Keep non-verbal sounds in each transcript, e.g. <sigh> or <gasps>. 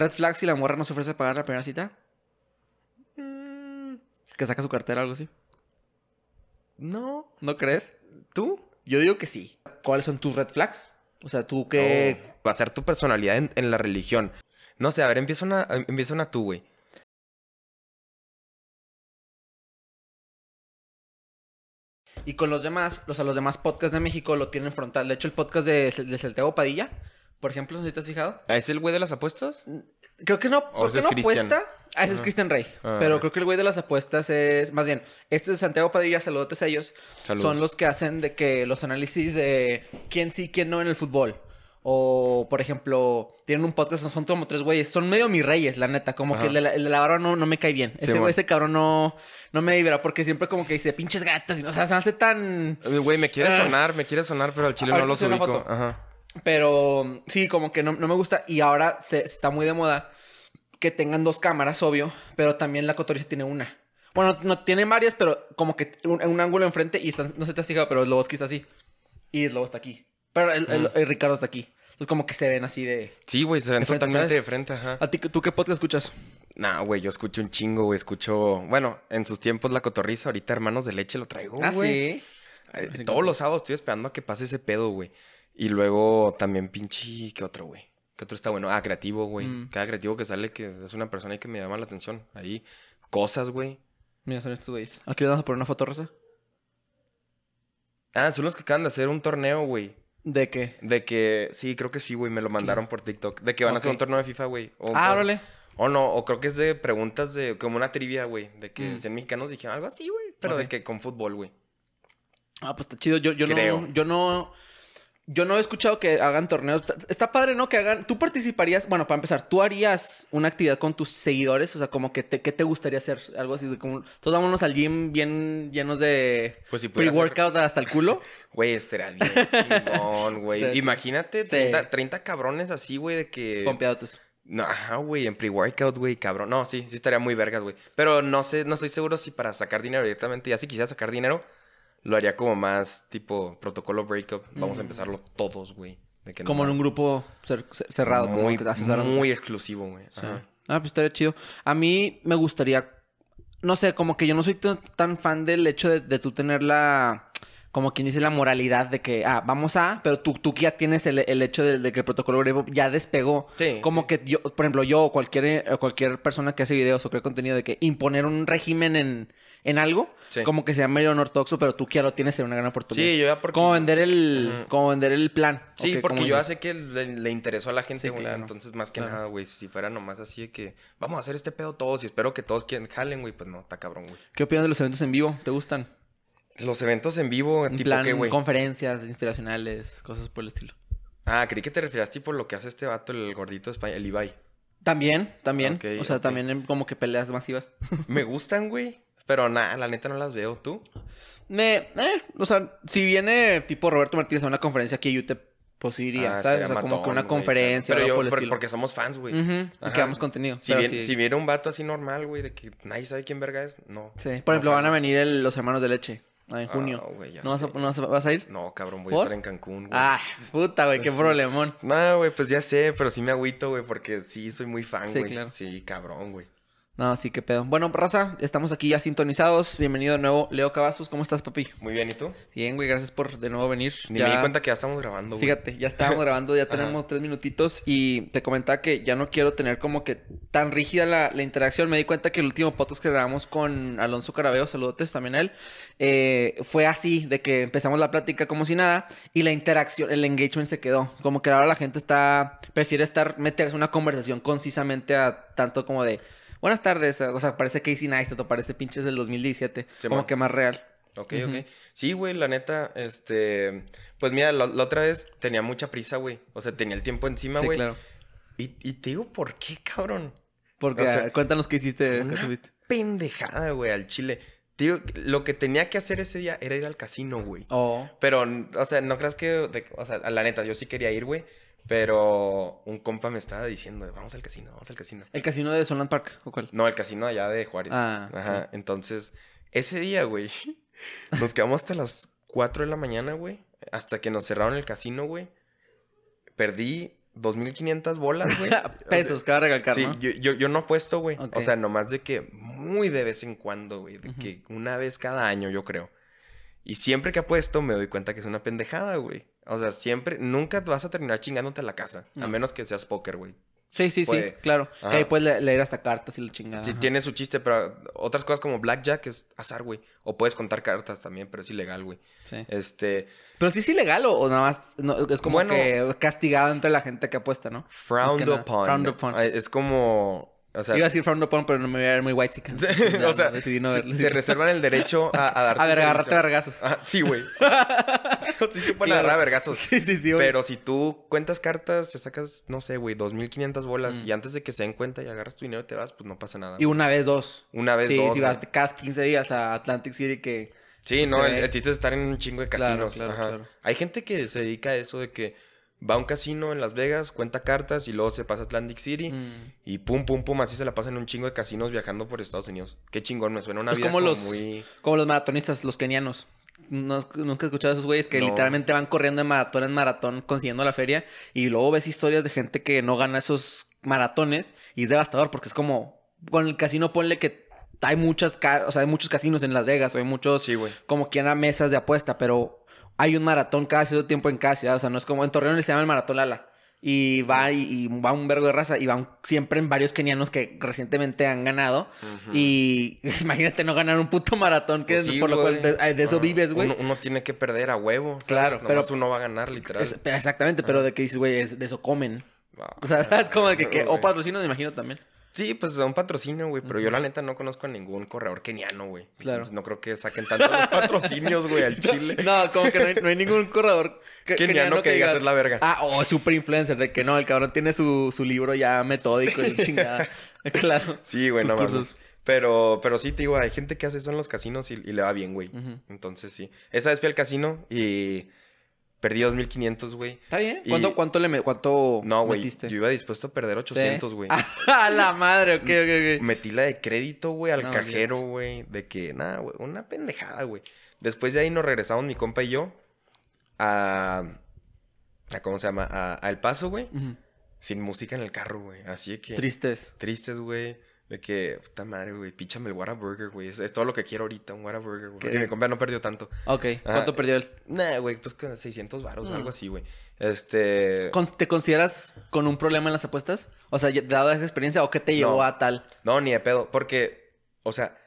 Red flags si la morra no se ofrece a pagar la primera cita. Mm. Que saca su cartera o algo así. No. ¿No crees? ¿Tú? Yo digo que sí. ¿Cuáles son tus red flags? O sea, tú qué...? va a ser tu personalidad en, la religión. No sé, a ver, empieza una, em, empieza una tú, güey. Y con los demás, o sea, los demás podcasts de México lo tienen frontal. De hecho, el podcast de, de Celteo Padilla por ejemplo, si te has fijado. ¿Ah, ¿Es el güey de las apuestas? Creo que no, porque no apuesta. Ah, ese es Cristian Rey. Ah, pero creo que el güey de las apuestas es. Más bien, este es Santiago Padilla, saludotes a ellos. Saludos. Son los que hacen de que los análisis de quién sí, quién no en el fútbol. O, por ejemplo, tienen un podcast, son como tres güeyes. Son medio mis reyes, la neta. Como que el de la, barba no, no, me cae bien. Ese, güey, ese cabrón no, no me libera porque siempre como que dice pinches gatas Y no, o sea, se hace tan. Güey, me quiere ah. sonar, me quiere sonar, pero al chile no lo ubico. Ajá. Pero sí, como que no, no me gusta. Y ahora se, está muy de moda que tengan dos cámaras, obvio. Pero también la cotoriza tiene una. Bueno, no, tiene varias, pero como que un, ángulo enfrente y están, no sé te has fijado, pero el Loboski está así. Y el Lobo está aquí. Pero el, Ricardo está aquí. Es como que se ven así de... Sí, güey, se ven frente, totalmente de frente, ajá. ¿A ti, tú qué podcast escuchas? Nah, güey, yo escucho un chingo, güey. Escucho... Bueno, en sus tiempos La Cotorriza, ahorita Hermanos de Leche lo traigo, ah, güey. Ah, todos los sábados estoy esperando a que pase ese pedo, güey. Y luego también pinche, ¿qué otro, güey? ¿Qué otro está bueno? Ah, creativo, güey. Mm. Cada creativo que sale que es una persona y que me llama la atención. Ahí, cosas, güey. Mira, son estos güeyes. ¿Aquí le vamos a poner una foto rosa? Ah, son los que acaban de hacer un torneo, güey. ¿De qué? De que, sí, creo que sí, güey, me lo mandaron por TikTok. De que van a hacer un torneo de FIFA, güey. Ah, órale. O no, o creo que es de preguntas de, como una trivia, güey. De que mm. mexicanos dijeron algo así, güey. Pero de que con fútbol, güey. Ah, pues está chido. Yo, yo no, yo no yo no he escuchado que hagan torneos. Está padre, ¿no? Que hagan. Tú participarías. Bueno, para empezar, ¿tú harías una actividad con tus seguidores? O sea, como que te, ¿qué te gustaría hacer? Algo así de como. Todos vámonos al gym bien llenos de pues pre-workout hasta el culo. <laughs> Güey, estará bien chingón, güey. Imagínate 30, cabrones así, güey, de que. Pompeados. No, güey, en pre-workout, güey, cabrón. No, sí, sí estaría muy vergas, güey. Pero no sé, no estoy seguro si para sacar dinero directamente, ya si quisiera sacar dinero, lo haría como más tipo protocolo breakup. Vamos a mm. empezarlo todos, güey. como en un grupo cerrado. Muy, como muy exclusivo, güey. Ah, pues estaría chido. A mí me gustaría... No sé, como que yo no soy tan fan del hecho de, tú tener la como quien dice la moralidad de que, ah, vamos a, pero tú, tú ya tienes el, hecho de, que el protocolo breakup ya despegó. como que yo, por ejemplo, yo o cualquier, eh, cualquier persona que hace videos o crea contenido de que imponer un régimen en, en algo, como que sea medio ortodoxo, pero tú lo tienes una gran oportunidad. Sí, yo ya Como vender el, como vender el plan. Sí, porque yo hace sé que le, interesó a la gente, Entonces, más que nada, güey, si fuera nomás así de que vamos a hacer este pedo todos y espero que todos quieran jalen, güey, pues no, está cabrón, güey. ¿Qué opinas de los eventos en vivo? ¿Te gustan? Los eventos en vivo, en tipo Conferencias inspiracionales, cosas por el estilo. Ah, creí que te referías tipo lo que hace este vato, el gordito español, el Ibai. También, también. o sea, también como que peleas masivas. Me <laughs> gustan, güey. Pero nada, la neta no las veo. ¿Tú? Me, eh, o sea, si viene tipo Roberto Martínez a una conferencia aquí, yo te pues iría, ah, ¿sabes? O sea, como que una conferencia pero o algo por Porque somos fans, güey. Uh -huh. Y contenido. Si, viene un vato así normal, güey, de que nadie sabe quién verga es, no. Sí. Por ejemplo, van a venir los hermanos de leche. Ah, en ah, junio. ¿No, vas a, ¿No, vas a, ir? No, cabrón, voy a estar en Cancún, güey. Ah, puta, güey, qué problemón. No, güey, pues ya sé, pero sí me agüito, güey, porque sí soy muy fan, sí, Claro. Sí, cabrón, güey. No, sí, qué pedo. Bueno, raza, estamos aquí ya sintonizados. Bienvenido de nuevo, Leo Cavazos. ¿Cómo estás, papi? Muy bien, ¿y tú? Bien, güey, gracias por de nuevo venir. Ni me di cuenta que ya estamos grabando, güey. Fíjate, ya estábamos grabando, ya <laughs> tenemos tres minutitos y te comentaba que ya no quiero tener como que tan rígida la, interacción. Me di cuenta que el último podcast que grabamos con Alonso Carabeo, saludotes también a él, eh, fue así, de que empezamos la plática como si nada y la interacción, el engagement se quedó. Como que ahora la gente está, prefiere estar, meterse en una conversación concisamente a tanto como de buenas tardes. O sea, parece Casey Neistat o parece pinches del 2017. como que más real. Ok, ok. Sí, güey, la neta, este... Pues mira, la, otra vez tenía mucha prisa, güey. O sea, tenía el tiempo encima, sí, claro. Y, te digo, ¿por qué, cabrón? Porque, o sea, ah, cuéntanos qué hiciste. Una pendejada, güey, al chile. digo, lo que tenía que hacer ese día era ir al casino, güey. Oh. Pero, o sea, no creas que, o sea, la neta, yo sí quería ir, güey. Pero un compa me estaba diciendo, vamos al casino, vamos al casino. ¿El casino de Sunland Park o cuál? No, el casino allá de Juárez. Ah, Ajá. Entonces, ese día, güey, <laughs> nos quedamos hasta las 4 de la mañana, güey. Hasta que nos cerraron el casino, güey. Perdí 2.500 bolas, güey. <laughs> Ah, pesos, cada regalcar, Sí, Yo, yo, no apuesto, güey. O sea, nomás de que muy de vez en cuando, güey. De que una vez cada año, yo creo. Y siempre que apuesto me doy cuenta que es una pendejada, güey. O sea, siempre, nunca vas a terminar chingándote la casa. A menos que seas póker, güey. Sí, sí, sí, claro. Que ahí puedes leer hasta cartas y la chingada. Sí, tiene su chiste, pero otras cosas como Blackjack es azar, güey. O puedes contar cartas también, pero es ilegal, güey. Sí. Este. Pero sí es ilegal o, nada más. No, es como que castigado entre la gente que apuesta, ¿no? Frowned upon. Frowned upon. Es como o sea, Iba a decir Frown Upon, pero no me voy a ver muy white si <laughs> o sea, decidí no verlo. Se, reservan el derecho a, a <laughs> darte. A agarrarte vergazos. Ah, sí, güey. <laughs> sí, que pueden agarrar a vergazos. Sí, sí, sí. Pero si tú cuentas cartas, te sacas, no sé, güey, 2.500 bolas mm. y antes de que se den cuenta y agarras tu dinero y te vas, pues no pasa nada. Y una vez dos. Una vez dos. Sí, si vas cada 15 días a Atlantic City que. Sí, no, el, chiste es estar en un chingo de casinos. Ajá. Hay gente que se dedica a eso de que va a un casino en Las Vegas, cuenta cartas y luego se pasa a Atlantic City mm. y pum, pum, pum, así se la pasan un chingo de casinos viajando por Estados Unidos. Qué chingón, me suena una es vida como, los, Como los maratonistas, los kenianos. nunca he escuchado a esos güeyes que literalmente van corriendo de maratón en maratón consiguiendo la feria y luego ves historias de gente que no gana esos maratones y es devastador porque es como con el casino ponle que hay muchas, o hay muchos casinos en Las Vegas o hay muchos sí, como que eran mesas de apuesta, pero hay un maratón cada cierto tiempo en cada O sea, no es como en Torreón se llama el Maratón Lala. Y va, y, va un vergo de raza y van siempre en varios kenianos que recientemente han ganado. Y <laughs> imagínate no ganar un puto maratón, que es pues por lo cual de, eso vives, güey. Uno, tiene que perder a huevo. Claro, pero uno va a ganar, literal. exactamente, pero de que dices, güey, de eso comen. Ah, o sea, <laughs> es como de que, o patrocinos, me imagino también. Sí, pues un patrocinio, güey. Pero yo la neta no conozco a ningún corredor keniano, güey. Claro. no creo que saquen tantos <laughs> patrocinios, güey, al Chile. No, como que no hay, ningún corredor keniano, que, diga hacer la verga. Ah, o oh, super influencer, de que no, el cabrón tiene su, libro ya metódico y chingada. <laughs> claro. Sí, güey, no Pero, pero sí, te digo, hay gente que hace eso en los casinos y, le va bien, güey. Entonces sí. Esa vez fui al casino y Perdí 2.500, güey. ¿Está bien? ¿Cuánto, le me... no, güey, Yo iba dispuesto a perder 800, güey. <laughs> ¡A la madre! Ok, ok, Metí la de crédito, güey, al cajero, güey. De que, nada, güey, una pendejada, güey. Después de ahí nos regresamos mi compa y yo a... ¿Cómo se llama? A, El Paso, güey. Sin música en el carro, güey. Así que... Tristes. Tristes, güey. De que, puta madre, güey, píchame el Whataburger, güey. Es, todo lo que quiero ahorita, un Whataburger, güey. Porque mi compa no perdió tanto. Ok, ¿cuánto perdió él? Nah, güey, pues con 600 varos, mm. algo así, güey. Este... ¿Te consideras con un problema en las apuestas? O sea, dado esa experiencia, ¿o qué te llevó a tal? No, ni de pedo. Porque, o sea,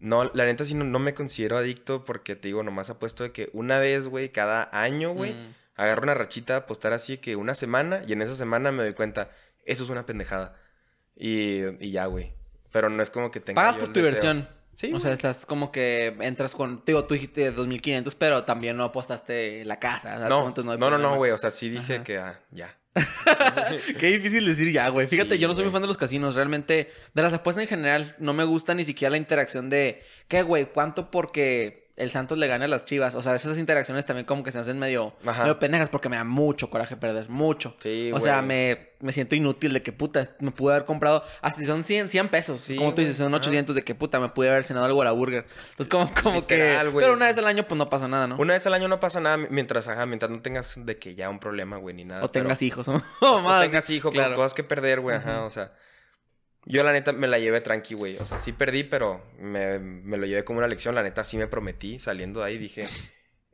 no, la neta sí no, me considero adicto porque te digo, nomás apuesto de que una vez, güey, cada año, güey, mm. agarro una rachita a apostar así que una semana y en esa semana me doy cuenta, eso es una pendejada y, ya, güey. Pero no es como que tenga. Pagas por tu versión diversión. Sí. O sea, estás como que entras con. Digo, tú dijiste 2500, pero también no apostaste la casa. No, no, no, no, no, güey. O sea, sí dije que ah, ya. <laughs> Qué difícil decir ya, güey. Fíjate, yo no soy muy fan de los casinos. Realmente, de las apuestas en general, no me gusta ni siquiera la interacción de. ¿Qué, güey? ¿Cuánto? Porque el Santos le gane a las Chivas. O sea, esas interacciones también como que se hacen medio, medio pendejas porque me da mucho coraje perder, mucho. o sea, me, me, siento inútil de que puta, me pude haber comprado, Así son 100, 100 pesos, como tú dices, son 800 de que puta, me pude haber cenado algo a la burger. Entonces como, como que... Pero una vez al año pues no pasa nada, ¿no? Una vez al año no pasa nada mientras, ajá, mientras no tengas de que ya un problema, güey, ni nada. O tengas hijos, ¿no? <laughs> o, tengas hijos, claro. con cosas que perder, güey, ajá, o sea. Yo la neta me la llevé tranqui, güey. O sea, sí perdí, pero me, lo llevé como una lección. La neta sí me prometí saliendo de ahí. Dije,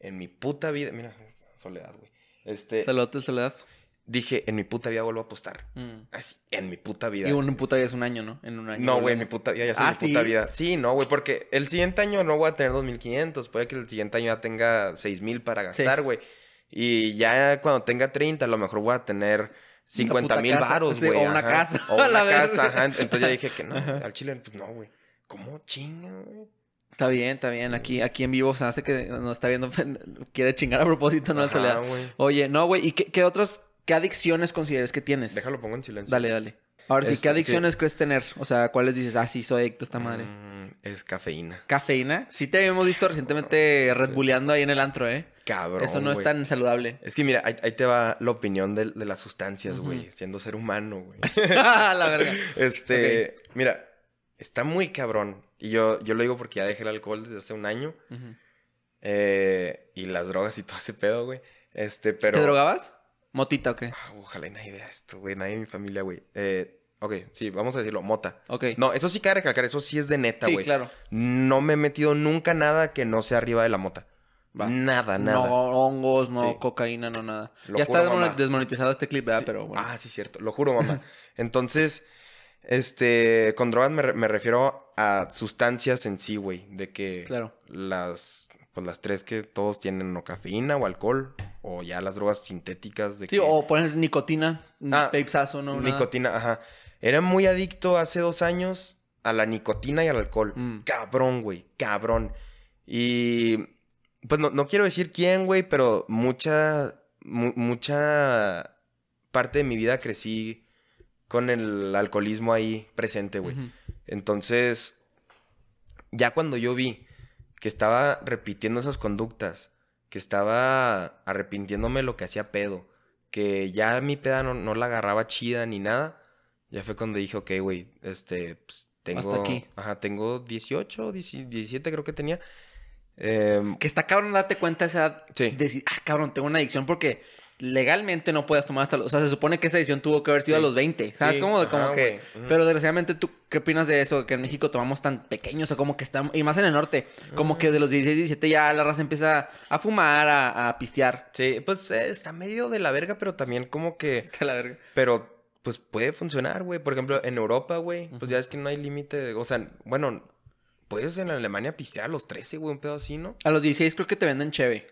en mi puta vida... Mira, soledad, güey. Este... soledad dije, en mi puta vida vuelvo a apostar. Mm. Así, en mi puta vida. Y en puta vida es un año, ¿no? En un año. No, güey, en mi puta vida ya ah, mi ¿sí? puta vida. Sí, no, güey, porque el siguiente año no voy a tener 2.500. Puede que el siguiente año ya tenga 6.000 para gastar, güey. Y ya cuando tenga 30, a lo mejor voy a tener 50 mil baros güey. O una casa. O <laughs> una la casa, ajá. Entonces ya dije que no, al chile, pues no, güey. ¿Cómo chinga, güey? Está bien, está bien. Aquí, aquí en vivo o se hace que nos está viendo, <laughs> quiere chingar a propósito, no Ajá, Oye, no, güey. ¿Y qué, qué qué adicciones consideras que tienes? Déjalo, pongo en silencio. Dale, dale. Ahora sí, ¿qué este, adicciones crees tener? O sea, ¿cuáles dices, ah, sí, soy adicto esta madre? Mm, es cafeína. ¿Cafeína? Sí te habíamos visto recientemente redbulleando ahí en el antro, ¿eh? Cabrón. Eso no es tan saludable. Es que mira, ahí, te va la opinión de, las sustancias, güey. Siendo ser humano, güey. <laughs> la verga. Este, mira, está muy cabrón. Y yo, yo lo digo porque ya dejé el alcohol desde hace un año. Eh, y las drogas y todo ese pedo, güey. Este, pero... ¿Te drogabas? ¿Motita o ah, ojalá y nadie idea esto, güey. Nadie de mi familia, güey. Eh, ok, sí, vamos a decirlo, mota. Ok. No, eso sí cabe recalcar, eso sí es de neta, güey. Sí, claro. No me he metido nunca nada que no sea arriba de la mota. Nada, nada. No hongos, no cocaína, no nada. ya está desmonetizado este clip, ¿verdad? Pero bueno. Ah, sí, cierto. Lo juro, mamá. <laughs> Entonces, este, con drogas me, refiero a sustancias en sí, güey. De que claro. las pues las tres que todos tienen o cafeína o alcohol o ya las drogas sintéticas de sí, o pones nicotina, ah, no nicotina, ajá. Era muy adicto hace dos años a la nicotina y al alcohol. Mm. Cabrón, güey, cabrón. Y pues no, quiero decir quién, güey, pero mucha mucha parte de mi vida crecí con el alcoholismo ahí presente, güey. Entonces, ya cuando yo vi que estaba repitiendo esas conductas, que estaba arrepintiéndome lo que hacía pedo, que ya mi peda no, la agarraba chida ni nada, ya fue cuando dije, ok, güey, este, pues, tengo... Hasta aquí. Ajá, tengo 18, 17 creo que tenía. Em, que está cabrón darte cuenta esa... Sí. Decir, ah, cabrón, tengo una adicción porque legalmente no puedas tomar hasta los... O sea, se supone que esa edición tuvo que haber sido a los 20. ¿Sabes? Como, como que... Pero desgraciadamente, ¿tú qué opinas de eso? Que en México tomamos tan pequeños, o como que estamos... Y más en el norte. Como que de los 16, 17 ya la raza empieza a fumar, a, pistear. Sí, pues eh, está medio de la verga, pero también como que... <laughs> Está la verga. Pero pues puede funcionar, güey. Por ejemplo, en Europa, güey, pues ya es que no hay límite. O sea, bueno, puedes en Alemania pistear a los 13, güey, un pedo así, ¿no? A los 16 creo que te venden cheve.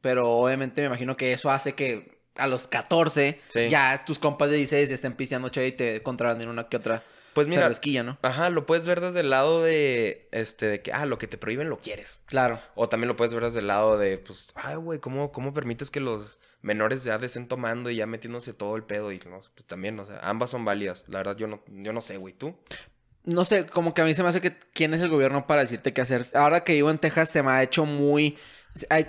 Pero obviamente me imagino que eso hace que a los 14 ya tus compas de 16 estén piseando chévere y te contraban en una que otra. Pues mira, ¿no? Ajá, lo puedes ver desde el lado de, este, de que, ah, lo que te prohíben lo quieres. Claro. O también lo puedes ver desde el lado de, pues, ay, güey, ¿cómo, ¿cómo permites que los menores ya estén tomando y ya metiéndose todo el pedo? Y, no pues también, o sea, ambas son válidas. La verdad, yo no, yo no sé, güey, ¿tú? no sé, como que a mí se me hace que quién es el gobierno para decirte qué hacer. Ahora que vivo en Texas se me ha hecho muy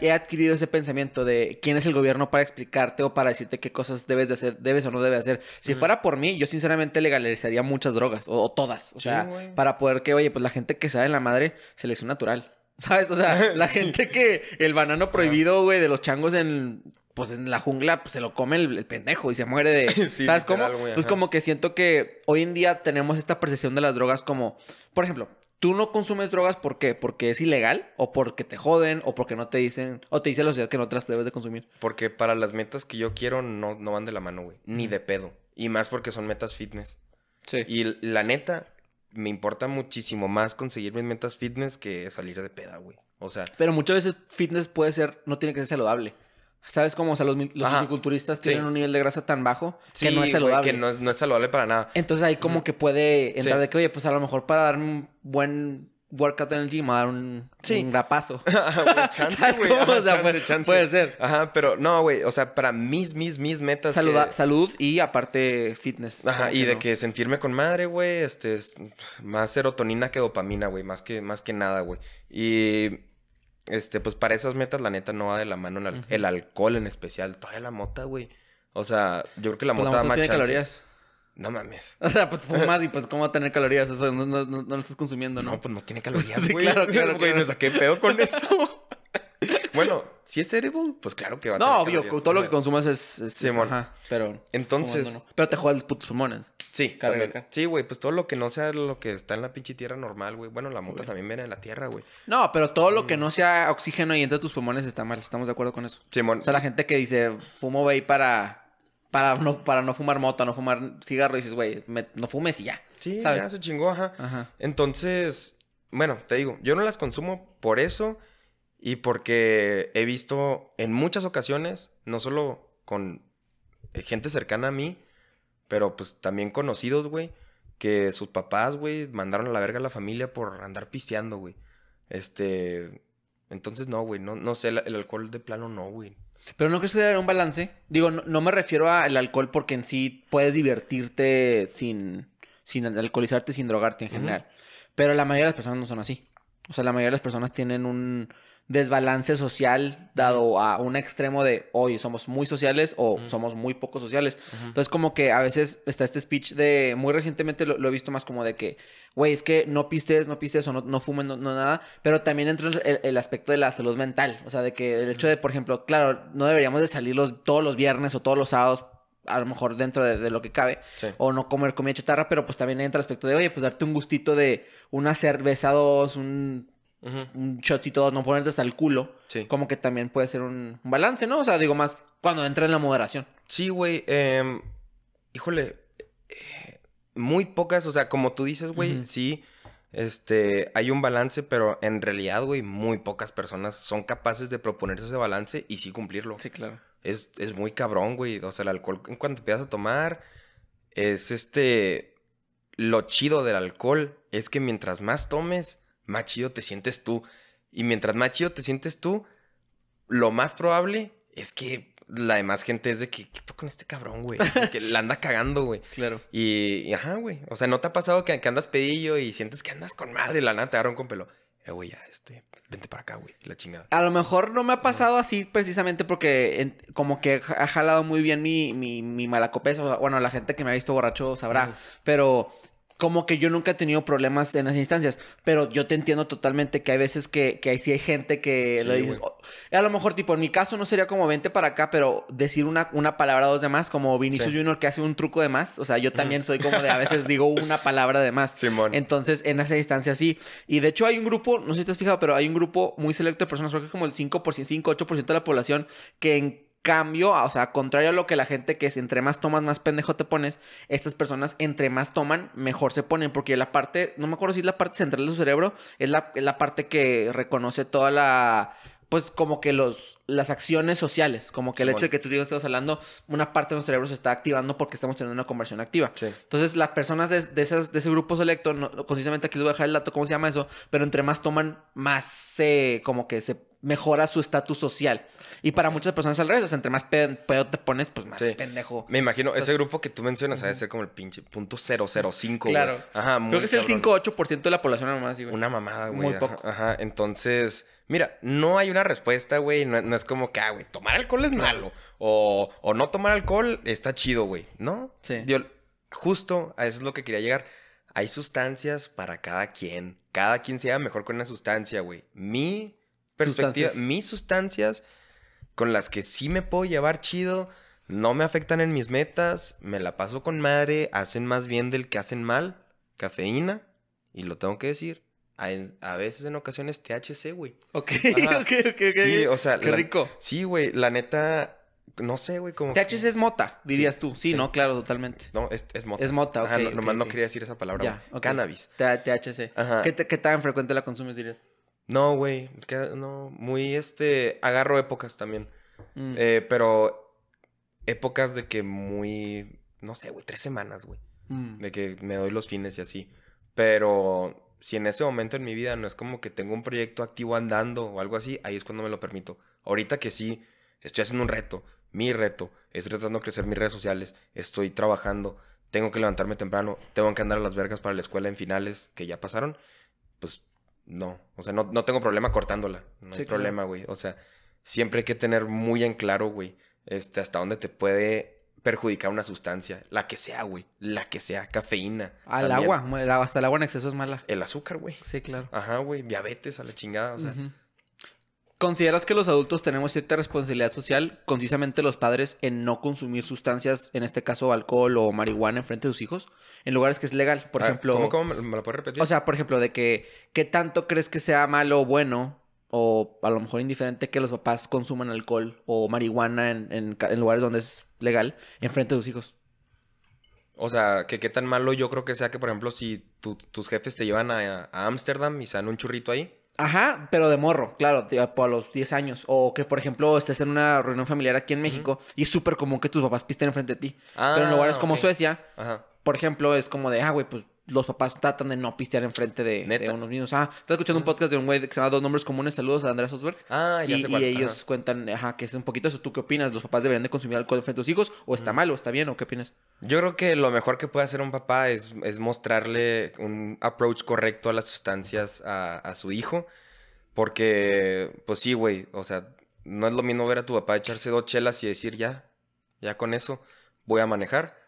he adquirido ese pensamiento de quién es el gobierno para explicarte o para decirte qué cosas debes de hacer, debes o no debes hacer. Si fuera por mí, yo sinceramente legalizaría muchas drogas o, todas, o sea, para poder que, oye, pues la gente que sabe en la madre, se selección natural. <laughs> ¿Sabes? O sea, <laughs> la gente que el banano prohibido, güey, de los changos en pues en la jungla pues, se lo come el, pendejo y se muere de... <laughs> ¿Sabes cómo? Entonces como que siento que hoy en día tenemos esta percepción de las drogas como, por ejemplo, tú no consumes drogas, ¿por ¿Porque es ilegal? ¿O porque te joden? ¿O porque no te dicen, o te dice la sociedad que no otras debes de consumir? Porque para las metas que yo quiero no, no van de la mano, güey. Ni de pedo. Y más porque son metas fitness. Sí. Y la neta, me importa muchísimo más conseguir mis metas fitness que salir de peda, güey. O sea. Pero muchas veces fitness puede ser, no tiene que ser saludable. ¿Sabes cómo? O sea, los, los fisiculturistas tienen un nivel de grasa tan bajo que no es saludable. que no es, saludable para nada. Entonces ahí como que puede entrar de que, oye, pues a lo mejor para dar un buen workout en el gym, a dar un, un grapazo. <laughs> <laughs> chance, O sea, puede, ser. Ajá, pero no, güey. O sea, para mis, mis, mis metas. Salud y aparte fitness. Ajá, y de que sentirme con madre, güey. Este es más serotonina que dopamina, güey. Más que, más que nada, güey. Y este, pues para esas metas, la neta, no va de la mano el, alcohol en especial. Toda la mota, güey. O sea, yo creo que la pues mota da más tiene calorías. No mames. <laughs> O sea, pues fumas y pues cómo va a tener calorías. O no, lo estás consumiendo, ¿no? No, pues no tiene calorías, <laughs> güey. claro, <laughs> claro, güey, me saqué pedo con eso. bueno, si es cerebro, pues claro que va a No, obvio, todo lo que consumas es... pero... Entonces... pero te juegan los putos pulmones. Sí, Sí, güey, pues todo lo que no sea lo que está en la pinche tierra normal, güey. Bueno, la mota también viene de la tierra, güey. No, pero todo lo que mm. no sea oxígeno y entre tus pulmones está mal. Estamos de acuerdo con eso. O sea, la gente que dice, fumo güey, para, para, no, para no fumar mota, no fumar cigarro, y dices, güey, no fumes y ya. Sí, ¿sabes? ya se chingó, ajá. Entonces, bueno, te digo, yo no las consumo por eso y porque he visto en muchas ocasiones, no solo con eh, gente cercana a mí, pero pues también conocidos, güey, que sus papás, güey, mandaron a la verga a la familia por andar pisteando, güey. Este, entonces no, güey, no, no sé, el, alcohol de plano no, güey. Pero no crees que debe un balance? Digo, no, me refiero al alcohol porque en sí puedes divertirte sin, sin alcoholizarte, sin drogarte en general. Pero la mayoría de las personas no son así. O sea, la mayoría de las personas tienen un desbalance social dado a un extremo de hoy somos muy sociales o somos muy poco sociales. Entonces como que a veces está este speech de, muy recientemente lo, he visto más como de que, güey, es que no pistes, no pistes o no, no fumen, no, nada, pero también entra el, aspecto de la salud mental, o sea, de que el hecho de, por ejemplo, claro, no deberíamos de salir todos los viernes o todos los sábados a lo mejor dentro de, lo que cabe, o no comer comida chatarra, pero pues también entra el aspecto de, oye, pues darte un gustito de una cerveza, dos, un un shot no ponerte hasta el culo, como que también puede ser un balance, ¿no? O sea, digo más cuando entra en la moderación. Sí, güey. Em, híjole, eh, muy pocas, o sea, como tú dices, güey, sí. Este, hay un balance, pero en realidad, güey, muy pocas personas son capaces de proponerse ese balance y sí cumplirlo. Sí, claro. Es, es muy cabrón, güey. O sea, el alcohol, en cuanto empiezas a tomar, es este. Lo chido del alcohol es que mientras más tomes, más chido te sientes tú. Y mientras más chido te sientes tú, lo más probable es que la demás gente es de que, ¿qué pasa con este cabrón, güey? Que la anda cagando, güey. <laughs> Claro. Y, ajá, güey. O sea, ¿no te ha pasado que, que andas pedillo y sientes que andas con madre la nada te agarran con pelo? Eh, güey, ya, este, vente para acá, güey, la chingada. A lo mejor no me ha pasado así precisamente porque como que ha jalado muy bien mi, mi, mi Bueno, la gente que me ha visto borracho sabrá. Pero como que yo nunca he tenido problemas en las instancias, pero yo te entiendo totalmente que hay veces que, sí hay gente que lo le dices, a lo mejor tipo, en mi caso no sería como vente para acá, pero decir una, una palabra o dos de más, como Vinicius Jr. Junior que hace un truco de más, o sea, yo también soy como de a veces digo <laughs> una palabra de más. Entonces, en esa instancia sí. Y de hecho hay un grupo, no sé si te has fijado, pero hay un grupo muy selecto de personas, creo que como el 5%, 5, 8% de la población que en cambio, o sea, contrario a lo que la gente que es entre más tomas, más pendejo te pones, estas personas entre más toman, mejor se ponen, porque la parte, no me acuerdo si es la parte central de su cerebro, es la, parte que reconoce toda la, pues como que los, las acciones sociales, como que el hecho de que tú y yo hablando, una parte de nuestro cerebro se está activando porque estamos teniendo una conversión activa. Entonces, las personas de, de ese grupo selecto, concisamente aquí les voy a dejar el dato, cómo se llama eso, pero entre más toman, más se, como que se mejora su estatus social. Y para muchas personas al revés, o sea, entre más pedo te pones, pues más pendejo. Me imagino, ese grupo que tú mencionas uh ser como el pinche punto 005, Claro. Ajá, Creo que es el 5-8% de la población nomás, güey. Una mamada, güey. Muy poco. Ajá, entonces... Mira, no hay una respuesta, güey. No, es como que, ah, güey, tomar alcohol es malo. O, no tomar alcohol está chido, güey. ¿No? Sí. justo a eso es lo que quería llegar. Hay sustancias para cada quien. Cada quien se lleva mejor con una sustancia, güey. Mi perspectiva, sustancias. mis sustancias con las que sí me puedo llevar chido, no me afectan en mis metas, me la paso con madre, hacen más bien del que hacen mal, cafeína, y lo tengo que decir. A, veces en ocasiones THC, güey. Okay, <laughs> ok, ok, ok, Sí, o sea. Qué rico. Sí, güey, la neta, no sé, güey, como... THC es mota, dirías tú. Sí, no, claro, totalmente. No, es, es mota. Es mota, ok. no, nomás no quería decir esa palabra. Cannabis. THC. Ajá. ¿Qué, ¿Qué, tan frecuente la consumes, dirías? No, güey, no, muy este, agarro épocas también. Mm. Eh, pero épocas de que muy, no sé, güey, tres semanas, güey. Mm. De que me doy los fines y así. Pero si en ese momento en mi vida no es como que tengo un proyecto activo andando o algo así, ahí es cuando me lo permito. Ahorita que sí, estoy haciendo un reto, mi reto, estoy tratando de crecer mis redes sociales, estoy trabajando, tengo que levantarme temprano, tengo que andar a las vergas para la escuela en finales que ya pasaron, pues no. O sea, no, tengo problema cortándola. No hay problema, güey. O sea, siempre hay que tener muy en claro, güey, este, hasta dónde te puede perjudicar una sustancia, la que sea, güey, la que sea, cafeína. Al agua, hasta el agua en exceso es mala. El azúcar, güey. Sí, claro. Ajá, güey, diabetes a la chingada, o sea. ¿Consideras que los adultos tenemos cierta responsabilidad social, concisamente los padres, en no consumir sustancias, en este caso alcohol o marihuana, en frente de sus hijos? En lugares que es legal, por ejemplo. ¿Cómo, cómo? me lo repetir? O sea, por ejemplo, de que, ¿qué tanto crees que sea malo o bueno? O a lo mejor indiferente que los papás consuman alcohol o marihuana en, lugares donde es legal, en frente de sus hijos. O sea, que qué tan malo yo creo que sea que, por ejemplo, si tus jefes te llevan a Ámsterdam y se un churrito ahí, Ajá, pero de morro, claro, a los 10 años. O que, por ejemplo, estés en una reunión familiar aquí en México y es súper común que tus papás pisten enfrente de ti. pero en ah, lugares como Suecia, por ejemplo, es como de, ah, güey, pues los papás tratan de no pistear enfrente de, de unos niños. Ah, estás escuchando un podcast de un güey que se llama Dos Nombres Comunes. Saludos a Andrés Osberg. Ah, ya y, y ellos cuentan, ajá, que es un poquito eso. ¿Tú qué opinas? ¿Los papás deberían de consumir alcohol frente a sus hijos? ¿O está mal o está bien? ¿O qué opinas? Yo creo que lo mejor que puede hacer un papá es, mostrarle un approach correcto a las sustancias a, a su hijo. Porque, pues sí, güey, o sea, no es lo mismo ver a tu papá echarse dos chelas y decir, ya, ya con eso voy a manejar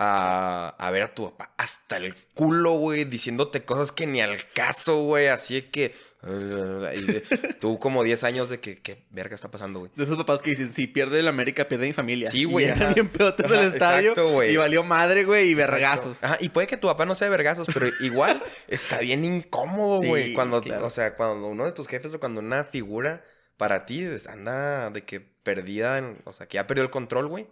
a, ver a tu papá hasta el culo, güey, diciéndote cosas que ni al caso, güey. Así que. <laughs> tú como 10 años de que, qué verga está pasando, güey. De esos papás que dicen, si pierde el América, pierde mi familia. Sí, güey. Y bien bien el estadio. y valió madre, güey, y vergazos. Ajá, y puede que tu papá no sea vergazos, pero igual <laughs> está bien incómodo, güey. cuando, o sea, cuando uno de tus jefes o cuando una figura para ti anda de que perdida, o sea, que ya perdió el control, güey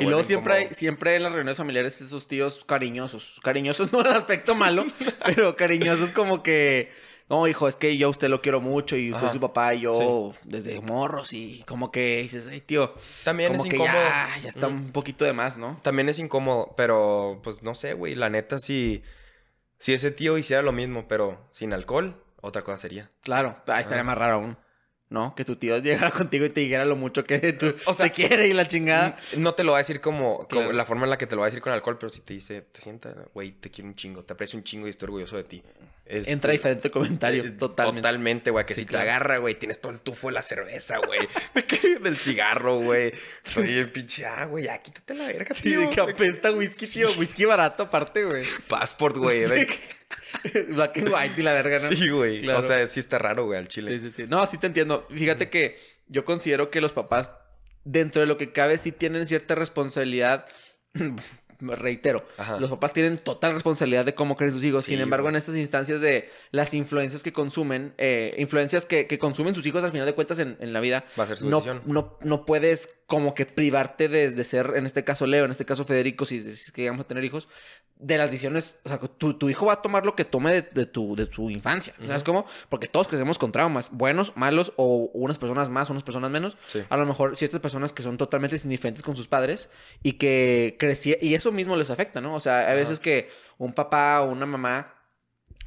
y luego siempre, siempre en las reuniones familiares esos tíos cariñosos. Cariñosos <laughs> no en aspecto malo, <laughs> pero cariñosos como que... No, hijo, es que yo a usted lo quiero mucho y usted es su papá y yo desde morros y como que dices, ay, tío. También es que incómodo. Ya, está un poquito de más, ¿no? También es incómodo, pero pues no sé, güey. La neta, si, si ese tío hiciera lo mismo, pero sin alcohol, otra cosa sería. Claro, estaría más raro aún. ¿no? Que tu tío llegara <laughs> contigo y te dijera lo mucho que tú <laughs> o te quiere y la chingada. No te lo va a decir como, como la forma en la que te lo va a decir con alcohol, pero si te dice, te sienta, güey, te quiero un chingo, te aprecio un chingo y estoy orgulloso de ti. Entra diferente comentario, eh, totalmente. Totalmente, güey. Que si te agarra, güey, tienes todo el tufo de la cerveza, güey. del <laughs> cigarro, güey. Soy el pinche, ah, güey, ya quítate la verga, tío. Sí, de que apesta whisky, tío. Whisky barato, aparte, güey. Passport, güey. Sí. <laughs> Black white la verga, ¿no? Sí, güey. O sea, sí está raro, güey, al chile. Sí, sí, sí. No, sí te entiendo. Fíjate que yo considero que los papás, dentro de lo que cabe, sí tienen cierta responsabilidad <clears throat> reitero, los papás tienen total responsabilidad de cómo creen sus hijos. Sin embargo, en estas instancias de las influencias que consumen, eh, influencias que, consumen sus hijos al final de cuentas en, la vida, Va a ser no, no, no puedes como que privarte de, ser, en este caso Leo, en este caso Federico, si, es que llegamos a tener hijos, de las decisiones, o sea, tu, hijo va a tomar lo que tome de, tu, de tu infancia, ¿sabes cómo? Porque todos crecemos con traumas, buenos, malos, o unas personas más, unas personas menos. A lo mejor ciertas personas que son totalmente indiferentes con sus padres y que crecían, y eso mismo les afecta, ¿no? O sea, a veces que un papá o una mamá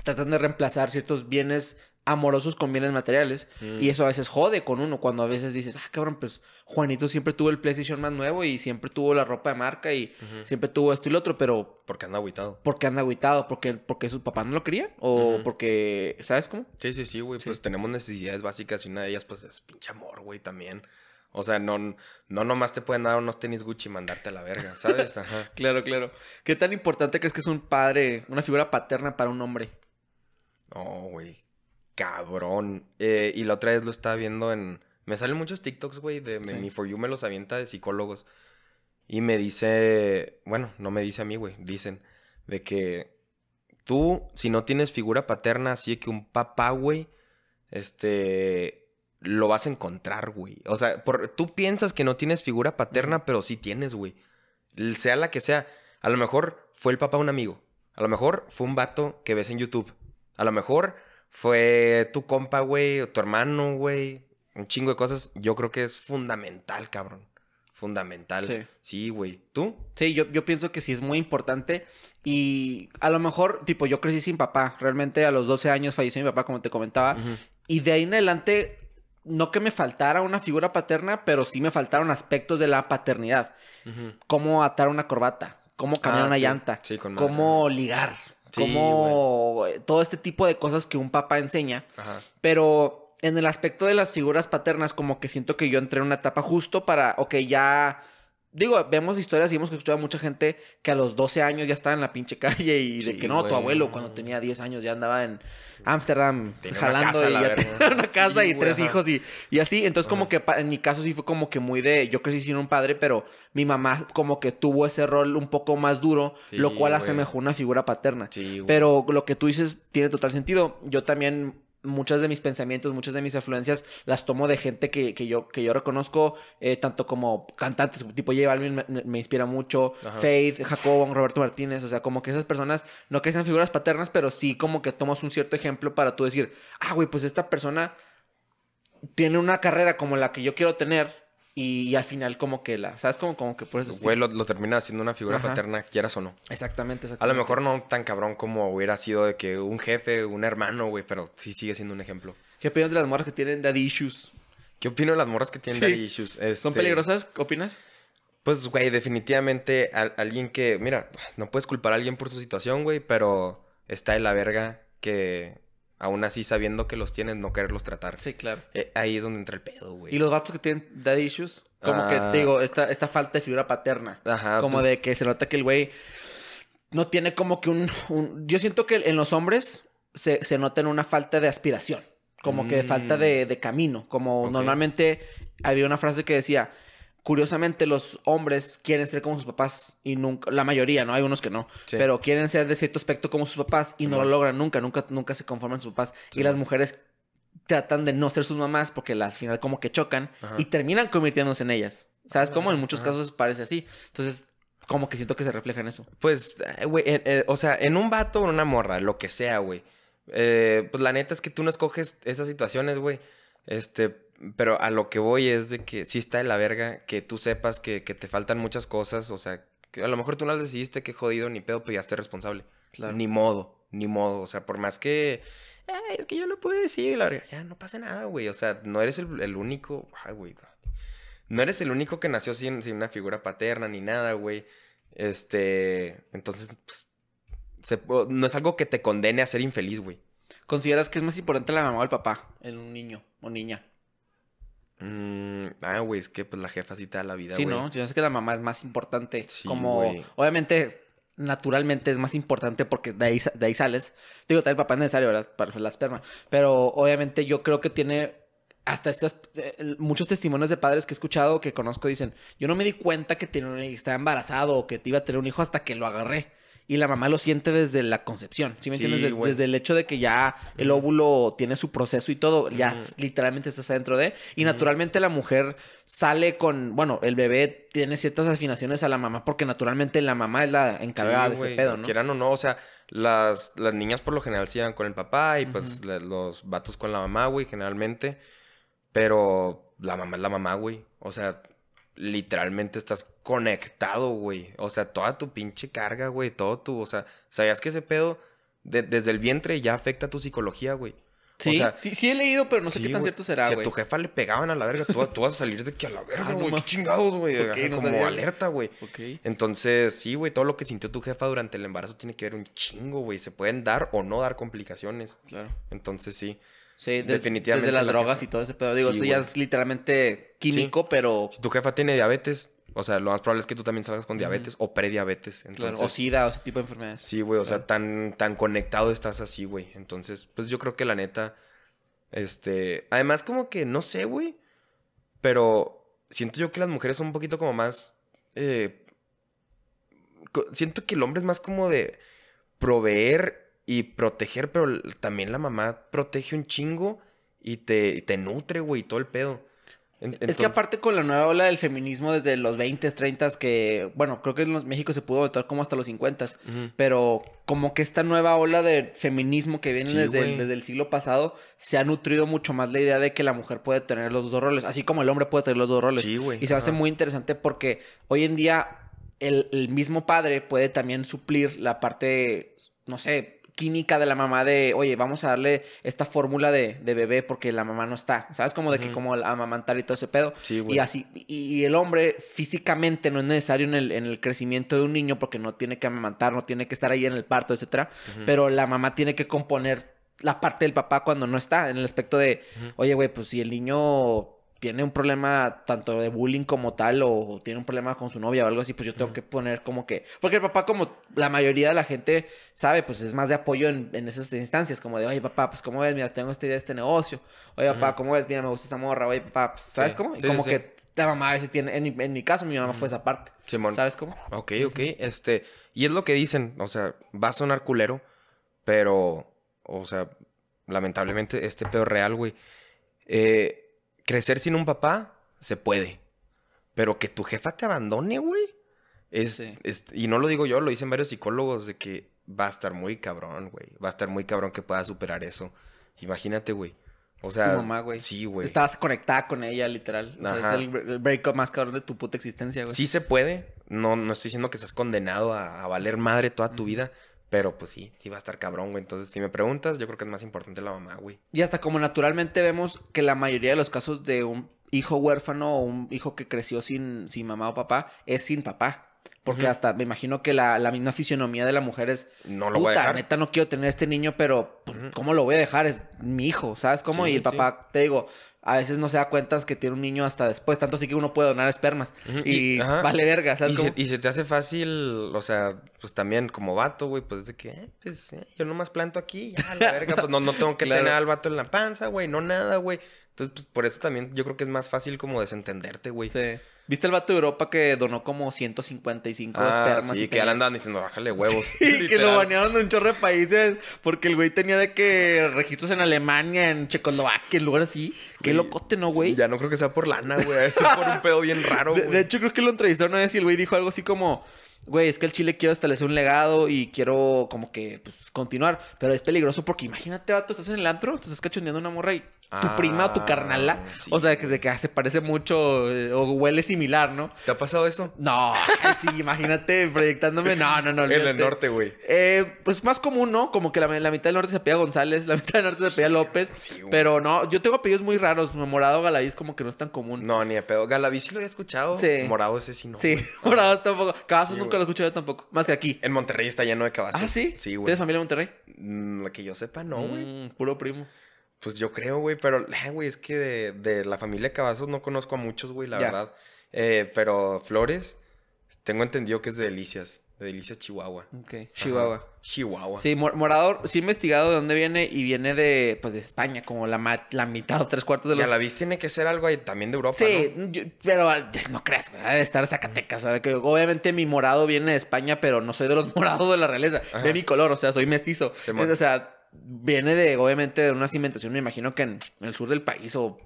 tratan de reemplazar ciertos bienes amorosos con bienes materiales. Y mm. eso a veces jode con uno, cuando a veces dices, ah, cabrón, pues Juanito siempre tuvo el PlayStation más nuevo y siempre tuvo la ropa de marca y siempre tuvo esto y lo otro, pero... Porque anda aguitado. Porque anda aguitado, porque, porque su papá no lo querían o porque, ¿sabes cómo? Sí, sí, sí, güey, pues tenemos necesidades básicas y una de ellas pues es pinche amor, güey, también. O sea, no, no nomás te pueden dar unos tenis Gucci y mandarte a la verga, ¿sabes? <laughs> Ajá. claro, claro. ¿Qué tan importante crees que es un padre, una figura paterna para un hombre? No, oh, güey cabrón. Eh, y la otra vez lo estaba viendo en... Me salen muchos TikToks, güey, de mi For You me los avienta de psicólogos. Y me dice, bueno, no me dice a mí, güey, dicen de que tú, si no tienes figura paterna, así que un papá, güey, este, lo vas a encontrar, güey. O sea, por, tú piensas que no tienes figura paterna, pero sí tienes, güey. Sea la que sea. A lo mejor fue el papá un amigo. A lo mejor fue un vato que ves en YouTube. A lo mejor fue tu compa, güey, o tu hermano, güey, un chingo de cosas, yo creo que es fundamental, cabrón. Fundamental. Sí. güey. ¿Tú? Sí, yo, yo pienso que sí es muy importante. Y a lo mejor, tipo, yo crecí sin papá. Realmente a los 12 años falleció mi papá, como te comentaba. Y de ahí en adelante, no que me faltara una figura paterna, pero sí me faltaron aspectos de la paternidad. Cómo atar una corbata, cómo cambiar ah, una llanta, cómo ligar, como todo este tipo de cosas que un papá enseña. Pero en el aspecto de las figuras paternas, como que siento que yo entré en una etapa justo para, ok, ya Digo, vemos historias y hemos escuchado a mucha gente que a los 12 años ya estaba en la pinche calle y de que no, tu abuelo cuando tenía 10 años ya andaba en Ámsterdam jalando una casa, y casa y tres hijos y, y, así. Entonces, como que en mi caso sí fue como que muy de. Yo crecí sin un padre, pero mi mamá como que tuvo ese rol un poco más duro, lo cual hace mejor una figura paterna. pero lo que tú dices tiene total sentido. Yo también muchas de mis pensamientos, muchas de mis afluencias las tomo de gente que, yo, que yo reconozco, eh, tanto como cantantes, tipo J Balvin me, inspira mucho, Faith, Jacobo, Roberto Martínez, o sea, como que esas personas, no que sean figuras paternas, pero sí como que tomas un cierto ejemplo para tú decir, ah, güey, pues esta persona tiene una carrera como la que yo quiero tener, y, al final como que la, ¿sabes? Como, como que por eso... Güey, lo, termina haciendo una figura paterna, quieras o no. Exactamente, exactamente. A lo mejor no tan cabrón como hubiera sido de que un jefe, un hermano, güey, pero sí sigue siendo un ejemplo. ¿Qué opinas de las morras que tienen daddy issues? ¿Qué opinas de las morras que tienen daddy issues? ¿Son este, peligrosas? ¿Opinas? Pues, güey, definitivamente alguien que... Mira, no puedes culpar a alguien por su situación, güey, pero está en la verga que aún así sabiendo que los tienes, no quererlos tratar. Sí, claro. Eh, ahí es donde entra el pedo, güey. Y los gatos que tienen dad issues, como que, ah. te digo, esta, falta de figura paterna. Ajá. Como pues de que se nota que el güey no tiene como que un, Yo siento que en los hombres se, se nota una falta de aspiración. Como que falta mm. de, camino. Como normalmente había una frase que decía curiosamente los hombres quieren ser como sus papás y nunca, la mayoría, ¿no? Hay unos que no, pero quieren ser de cierto aspecto como sus papás y no lo logran nunca, nunca, nunca se conforman sus papás. y las mujeres tratan de no ser sus mamás porque las final como que chocan y terminan convirtiéndose en ellas. ¿Sabes cómo? En muchos casos parece así. Entonces, como que siento que se refleja en eso. Pues, eh, güey, eh, eh, o sea, en un vato o en una morra, lo que sea, güey. pues la neta es que tú no escoges esas situaciones, güey. Este, pero a lo que voy es de que sí está de la verga que tú sepas que, te faltan muchas cosas, o sea, que a lo mejor tú no las decidiste, que jodido, ni pedo, pues ya esté responsable. Claro. Ni modo, ni modo, o sea, por más que... es que yo lo puedo decir, la ya no pasa nada, güey, o sea, no eres el, único... Ay, güey, no. eres el único que nació sin, sin una figura paterna ni nada, güey. Este, entonces, pues, no es algo que te condene a ser infeliz, güey. ¿Consideras que es más importante la mamá o el papá en un niño o niña? Mm, ah, güey, es que pues la jefa sí te da la vida, Sí, ¿no? Yo sé que la mamá es más importante. como, obviamente, naturalmente es más importante porque de ahí, de ahí sales. Digo, tal el papá es necesario, Para la esperma. Pero obviamente yo creo que tiene hasta estas, eh, muchos testimonios de padres que he escuchado, que conozco, dicen, yo no me di cuenta que, que estaba embarazado o que te iba a tener un hijo hasta que lo agarré y la mamá lo siente desde la concepción. ¿Sí me entiendes? desde el hecho de que ya el óvulo tiene su proceso y todo, ya literalmente estás adentro de. Y naturalmente la mujer sale con. Bueno, el bebé tiene ciertas afinaciones a la mamá, porque naturalmente la mamá es la encargada de ese pedo, ¿no? Quieran o no, o sea. Las, las niñas por lo general se llevan con el papá y pues los vatos con la mamá, güey, generalmente. Pero la mamá es la mamá, güey. O sea, literalmente estás conectado, güey. O sea, toda tu pinche carga, güey, todo tu, o sea, ¿sabías que ese pedo de, desde el vientre ya afecta tu psicología, güey? Sí, o sea, sí, he leído, pero no sé qué tan cierto será, güey. Si a tu jefa le pegaban a la verga, tú, vas a salir de que a la verga, ah, güey. qué chingados, güey. como alerta, güey. Entonces, sí, güey, todo lo que sintió tu jefa durante el embarazo tiene que ver un chingo, güey. Se pueden dar o no dar complicaciones. Claro. Entonces, sí. Sí, definitivamente. Desde las drogas y todo ese pedo. Digo, sí, ya es literalmente químico, pero. Si tu jefa tiene diabetes, o sea, lo más probable es que tú también salgas con diabetes o prediabetes. Entonces, o sida o ese tipo de enfermedades. Sí, güey, o sea, tan, tan conectado estás así, güey. Entonces, pues yo creo que la neta. Este. Además, como que no sé, güey. Pero siento yo que las mujeres son un poquito como más. Eh, siento que el hombre es más como de proveer y proteger, pero también la mamá protege un chingo y te, te nutre, güey, todo el pedo. Es que aparte con la nueva ola del feminismo desde los 20, 30, que bueno, creo que en los México se pudo aumentar como hasta los 50, pero como que esta nueva ola de feminismo que viene desde, el, desde, el, siglo pasado se ha nutrido mucho más la idea de que la mujer puede tener los dos roles, así como el hombre puede tener los dos roles. Sí, güey. Y se hace muy interesante porque hoy en día el, el mismo padre puede también suplir la parte, no sé, química de la mamá de, oye, vamos a darle esta fórmula de, bebé porque la mamá no está, ¿sabes? Como de que como amamantar y todo ese pedo. Sí, y así, y, el hombre físicamente no es necesario en el, crecimiento de un niño porque no tiene que amamantar, no tiene que estar ahí en el parto, etcétera, pero la mamá tiene que componer la parte del papá cuando no está, en el aspecto de, oye, güey, pues si el niño tiene un problema tanto de bullying como tal o tiene un problema con su novia o algo así, pues yo tengo que poner como que... Porque el papá, como la mayoría de la gente sabe, pues es más de apoyo en, esas instancias, como de, oye papá, pues cómo ves, mira, tengo esta idea de este negocio, oye papá, cómo ves, mira, me gusta esta morra, oye papá, pues, ¿sabes cómo? Y como que la mamá a veces tiene, en, en mi caso mi mamá fue esa parte. ¿Sabes cómo? Ok, ok, este, y es lo que dicen, o sea, va a sonar culero, pero, o sea, lamentablemente este peor real, güey. Eh crecer sin un papá se puede. Pero que tu jefa te abandone, güey. Es, y no lo digo yo, lo dicen varios psicólogos de que va a estar muy cabrón, güey. Va a estar muy cabrón que pueda superar eso. Imagínate, güey. O sea, tu mamá, güey. Sí, güey. Estabas conectada con ella, literal. es el breakup más cabrón de tu puta existencia, güey. Sí se puede. No, no estoy diciendo que estás condenado a, valer madre toda tu vida. Pero pues sí, sí va a estar cabrón, güey. Entonces, si me preguntas, yo creo que es más importante la mamá, güey. Y hasta como naturalmente vemos que la mayoría de los casos de un hijo huérfano o un hijo que creció sin, sin mamá o papá es sin papá. Porque hasta me imagino que la, la, misma fisionomía de la mujer es. No lo Puta, neta, no quiero tener este niño, pero pues, ¿cómo lo voy a dejar? Es mi hijo, ¿sabes cómo? y el papá, te digo, a veces no se da cuenta que tiene un niño hasta después. Tanto sí que uno puede donar espermas. Y, vale verga, ¿sabes? Y, Se, te hace fácil, o sea, pues también como vato, güey, pues de que, eh, pues eh, yo nomás planto aquí, ya, la <laughs> verga, pues no, no tengo que tener al vato en la panza, güey, no nada, güey. Entonces, pues por eso también yo creo que es más fácil como desentenderte, güey. Sí. ¿Viste el vato de Europa que donó como 155 ah, espermas? Sí, y que ya le diciendo, bájale huevos. y <laughs> que lo banearon de un chorro de países porque el güey tenía de que registros en Alemania, en Checoslovaquia, en lugares así. Qué locote, ¿no, güey? Ya no creo que sea por lana, güey. Es por un pedo bien <laughs> raro, güey. De, hecho, creo que lo entrevistaron una vez y el güey dijo algo así como güey, es que el Chile quiero establecer un legado y quiero como que pues, continuar. Pero es peligroso porque imagínate, vato, estás en el antro, estás cachondeando una morra y tu ah, prima o tu carnala. O sea, que, se, que se parece mucho eh, o huele similar, ¿no? ¿Te ha pasado eso? No, sí, imagínate <laughs> proyectándome. No, no, no. En el norte, güey. Eh, pues más común, ¿no? Como que la, mitad del norte se apellida González, la mitad del norte se apellida López. pero no, yo tengo apellidos muy raros. Morado, Galaví como que no es tan común. No, ni de pedo. Galaví sí lo había escuchado. Sí. Morado ese sí no. Sí, <laughs> Morado tampoco. un Nunca lo he escuchado tampoco, más que aquí. En Monterrey está lleno de cabazos. ¿Ah, sí? Sí, güey. ¿Tienes familia de Monterrey? Mm, la que yo sepa, no, güey. Mm, puro primo. Pues yo creo, güey, pero, <laughs> eh, es que de, la familia de Cavazos no conozco a muchos, güey, la verdad. Eh, pero Flores, tengo entendido que es de Delicias de Chihuahua. Ok, Chihuahua. Chihuahua. Sí, morador, sí investigado de dónde viene y viene de, pues, de España, como la, mitad o tres cuartos de los... Y a la vez tiene que ser algo ahí, también de Europa, Sí, pero ah, no creas, güey, debe estar Zacatecas, o sea, que obviamente mi morado viene de España, pero no soy de los <laughs> morados de la realeza. de mi color, o sea, soy mestizo. o sea, viene de, obviamente, de una cimentación, me imagino que en el sur del país o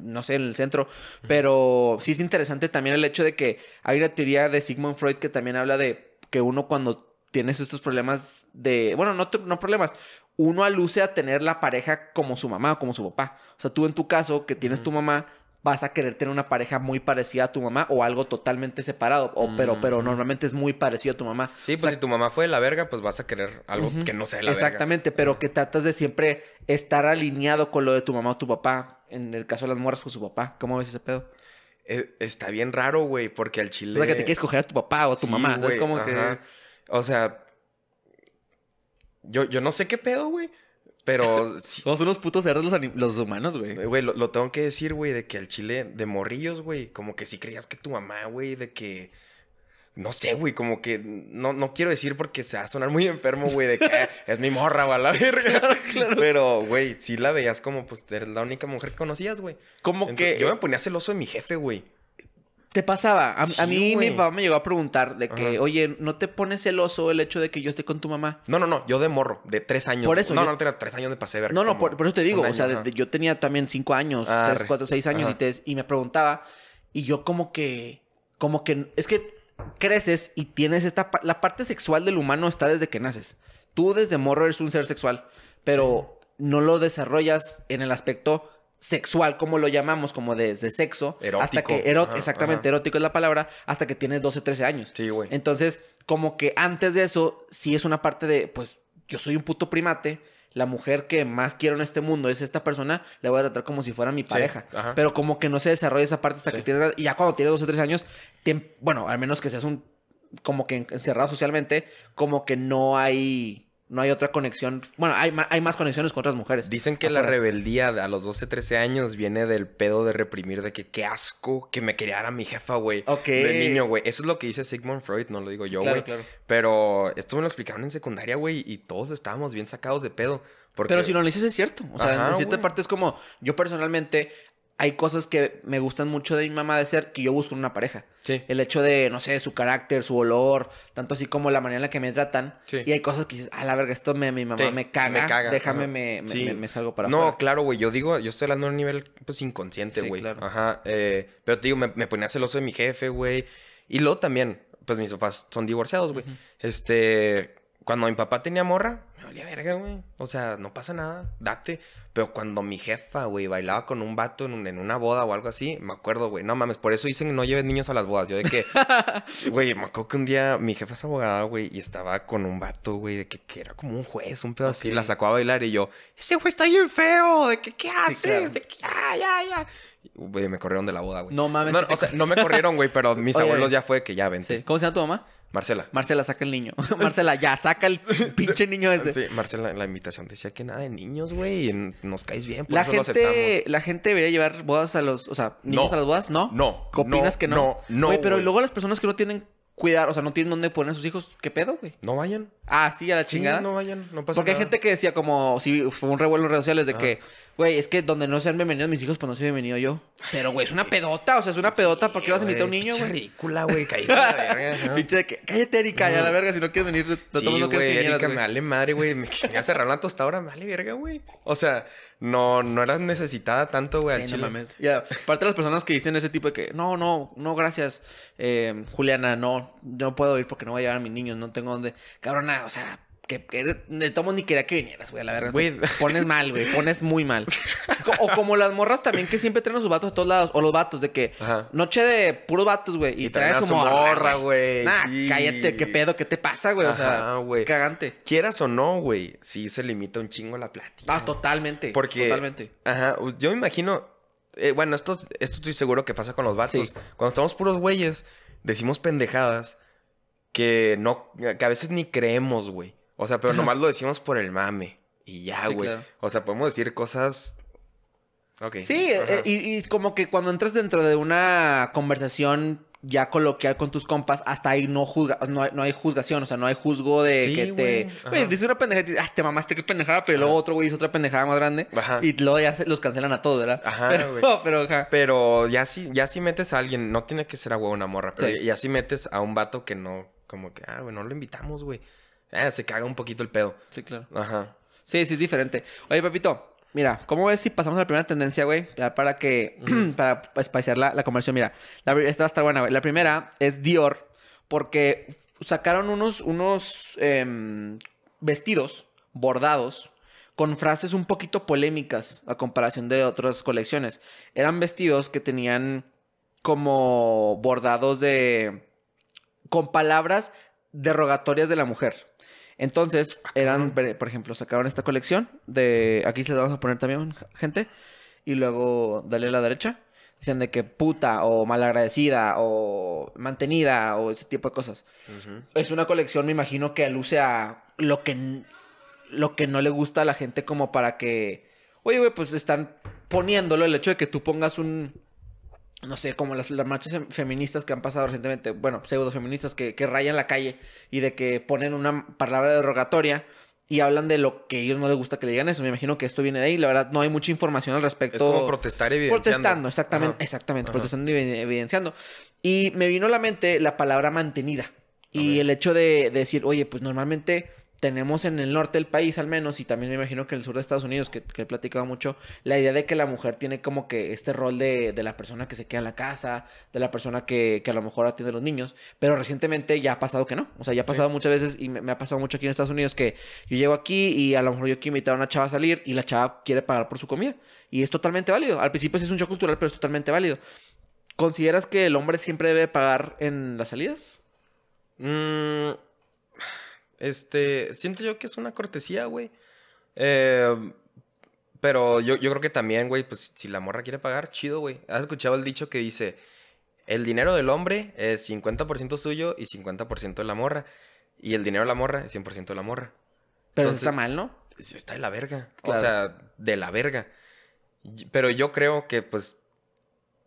no sé, en el centro. Pero sí es interesante también el hecho de que hay una teoría de Sigmund Freud que también habla de que uno cuando tienes estos problemas de, bueno, no, no problemas, uno aluce a tener la pareja como su mamá o como su papá. O sea, tú en tu caso, que tienes tu mamá, vas a querer tener una pareja muy parecida a tu mamá o algo totalmente separado, o, pero, pero normalmente es muy parecido a tu mamá. Sí, pues si tu mamá fue de la verga, pues vas a querer algo que no sea de la Exactamente, pero que tratas de siempre estar alineado con lo de tu mamá o tu papá. En el caso de las mueras pues su papá. ¿Cómo ves ese pedo? Eh, está bien raro, güey, porque al chile. O sea, que te quieres coger a tu papá o a tu mamá. Es como que. O sea. Yo, yo no sé qué pedo, güey. Pero. <laughs> Somos unos putos cerdos los, humanos, güey. Eh, güey, lo, tengo que decir, güey, de que al chile de morrillos, güey. Como que si creías que tu mamá, güey, de que no sé, güey, como que no, no quiero decir porque se va a sonar muy enfermo, güey, de que ah, <laughs> es mi morra, o a la verga. Pero, güey, sí la veías como, pues, la única mujer que conocías, güey. Como que. Yo me ponía celoso de mi jefe, güey. ¿Te pasaba? A, mí mi papá me llegó a preguntar de que, oye, ¿no te pones celoso el hecho de que yo esté con tu mamá? No, no, no, yo de morro, de tres años. Por No, no, tenía tres años de paseo. No, no, por, eso te digo, o sea, yo tenía también cinco años, ah, tres, cuatro, seis años y, y me preguntaba, y yo como que, como que, es que creces y tienes esta... La parte sexual del humano está desde que naces. Tú desde morro eres un ser sexual, pero no lo desarrollas en el aspecto sexual, como lo llamamos, como de, sexo. Erótico. Hasta que exactamente, erótico es la palabra, hasta que tienes 12, 13 años. Sí, güey. Entonces, como que antes de eso, sí es una parte de, pues, yo soy un puto primate la mujer que más quiero en este mundo es esta persona, le voy a tratar como si fuera mi pareja. pero como que no se desarrolla esa parte hasta que tiene... Y ya cuando tiene dos o tres años, em, bueno, al menos que seas un... Como que encerrado socialmente, como que no hay no hay otra conexión. Bueno, hay, más conexiones con otras mujeres. Dicen que la rebeldía a los 12, 13 años viene del pedo de reprimir, de que qué asco que me criara mi jefa, güey. Ok. De niño, güey. Eso es lo que dice Sigmund Freud, no lo digo yo, güey. Pero esto me lo explicaron en secundaria, güey, y todos estábamos bien sacados de pedo. Porque... Pero si no lo dices es cierto. O sea, en cierta parte es como, yo personalmente hay cosas que me gustan mucho de mi mamá de ser que yo busco en una pareja. Sí. El hecho de, no sé, su carácter, su olor, tanto así como la manera en la que me tratan. Sí. Y hay cosas que dices, a la verga, esto me, mi mamá me, caga, me, caga, Déjame, me, me, salgo para No, claro, güey. Yo digo, yo estoy hablando a un nivel pues inconsciente, güey. Claro. Ajá. Eh, pero te digo, me, ponía celoso de mi jefe, güey. Y luego también, pues mis papás son divorciados, güey. Este. Cuando mi papá tenía morra, me valía verga, güey. O sea, no pasa nada, date. Pero cuando mi jefa, güey, bailaba con un vato en, una boda o algo así, me acuerdo, güey, no mames, por eso dicen no lleves niños a las bodas. Yo de que, <laughs> güey, me acuerdo que un día mi jefa es abogada, güey, y estaba con un vato, güey, de que, era como un juez, un pedo así, la sacó a bailar y yo, ese güey está bien feo, de que, ¿qué haces? De que, ya, ya, ya. Güey, me corrieron de la boda, güey. No mames. No, o sea, no me corrieron, güey, pero mis <laughs> abuelos ya fue que ya vente. ¿Cómo se llama tu mamá? Marcela. Marcela, saca el niño. <laughs> Marcela, ya, saca el <laughs> pinche niño ese. Sí, Marcela, la invitación decía que nada de niños, güey. Nos caes bien, por la eso gente, aceptamos. La gente debería llevar bodas a los. O sea, niños a las bodas, ¿no? No. no Copinas que no? No, no. Güey, pero luego las personas que no tienen cuidar, o sea, no tienen dónde poner a sus hijos, ¿qué pedo, güey? No vayan. Ah, sí, a la chingada. no vayan, no pasa nada Porque hay gente que decía como, si fue un revuelo en redes sociales de que, güey, es que donde no sean bienvenidos mis hijos, pues no soy bienvenido yo. Pero, güey, es una pedota, o sea, es una pedota, ¿Por qué vas a invitar a un niño, güey? ridícula, güey, cállate la <laughs> verga. Pinche de que, cállate, Erika, ya la verga, si no quieres venir, no sí, todo Erika, me vale madre, güey, me, hace cerraron hasta tostadora, me vale verga, güey. O sea, no, no eras necesitada tanto, güey, sí, al chile. No Aparte de las personas que dicen ese tipo de que, no, no, no, gracias, eh, Juliana, no, no puedo ir porque no voy a llevar a mis niños, no tengo donde... Cabrona, o sea, que, que tomo ni quería que vinieras, güey, la verdad Güey. Pones mal, güey, pones muy mal. <laughs> o como las morras también que siempre traen a sus vatos a todos lados, o los vatos de que noche de puros vatos, güey, y, y su morra, güey. Nah, cállate, qué pedo, qué te pasa, güey, o sea, cagante. Quieras o no, güey, sí se limita un chingo la plática. Ah, totalmente. Porque totalmente. Ajá, yo me imagino eh, bueno, esto, esto estoy seguro que pasa con los vatos. Cuando estamos puros güeyes, decimos pendejadas que no, que a veces ni creemos, güey. O sea, pero nomás lo decimos por el mame. Y ya, güey. O sea, podemos decir cosas. Ok. Sí, eh, eh, y, es como que cuando entras dentro de una conversación ya coloquial con tus compas, hasta ahí no juzga, no, hay juzgación, o sea, no hay juzgo de que te. Güey, dice una pendejada y te ah, te mamaste, qué pendejada, pero luego otro güey hizo otra pendejada más grande. Y luego ya los cancelan a todos, ¿verdad? Ajá. Pero, <laughs> pero, ya si, ya si metes a alguien, no tiene que ser a huevo una morra, pero sí. ya si metes a un vato que no, como que, ah, güey, no lo invitamos, güey. Eh, se caga un poquito el pedo. Sí, claro. Ajá. Sí, sí, es diferente. Oye, papito, mira, ¿cómo ves si pasamos a la primera tendencia, güey? Para que, <clears throat> para espaciar la, la conversión. Mira, esta va a estar buena, güey. La primera es Dior, porque sacaron unos, unos em, vestidos bordados con frases un poquito polémicas a comparación de otras colecciones. Eran vestidos que tenían como bordados de... con palabras derogatorias de la mujer. Entonces, ah, eran, por ejemplo, sacaron esta colección de. Aquí se la vamos a poner también, gente. Y luego, dale a la derecha. Dicen de que puta o malagradecida o mantenida o ese tipo de cosas. Es una colección, me imagino, que aluce a lo que, lo que no le gusta a la gente, como para que. Oye, güey, pues están poniéndolo el hecho de que tú pongas un no sé, como las, marchas feministas que han pasado recientemente, bueno, pseudofeministas que, que rayan la calle y de que ponen una palabra derogatoria y hablan de lo que a ellos no les gusta que le digan eso. Me imagino que esto viene de ahí. La verdad, no hay mucha información al respecto. Es como protestar evidenciando. Protestando, exactamente, exactamente, protestando y evidenciando. Y me vino a la mente la palabra mantenida. Y el hecho de decir, oye, pues normalmente tenemos en el norte del país al menos, y también me imagino que en el sur de Estados Unidos, que, he platicado mucho, la idea de que la mujer tiene como que este rol de, la persona que se queda en la casa, de la persona que, a lo mejor atiende a los niños, pero recientemente ya ha pasado que no, o sea, ya ha pasado muchas veces y me, ha pasado mucho aquí en Estados Unidos que yo llego aquí y a lo mejor yo quiero invitar a una chava a salir y la chava quiere pagar por su comida, y es totalmente válido, al principio sí es un show cultural, pero es totalmente válido. ¿Consideras que el hombre siempre debe pagar en las salidas? Mmm... Este, siento yo que es una cortesía, güey. Eh, pero yo, creo que también, güey, pues si la morra quiere pagar, chido, güey. ¿Has escuchado el dicho que dice, el dinero del hombre es 50% suyo y 50% de la morra? Y el dinero de la morra es 100% de la morra. Pero está mal, ¿no? Está de la verga. O sea, de la verga. Pero yo creo que, pues,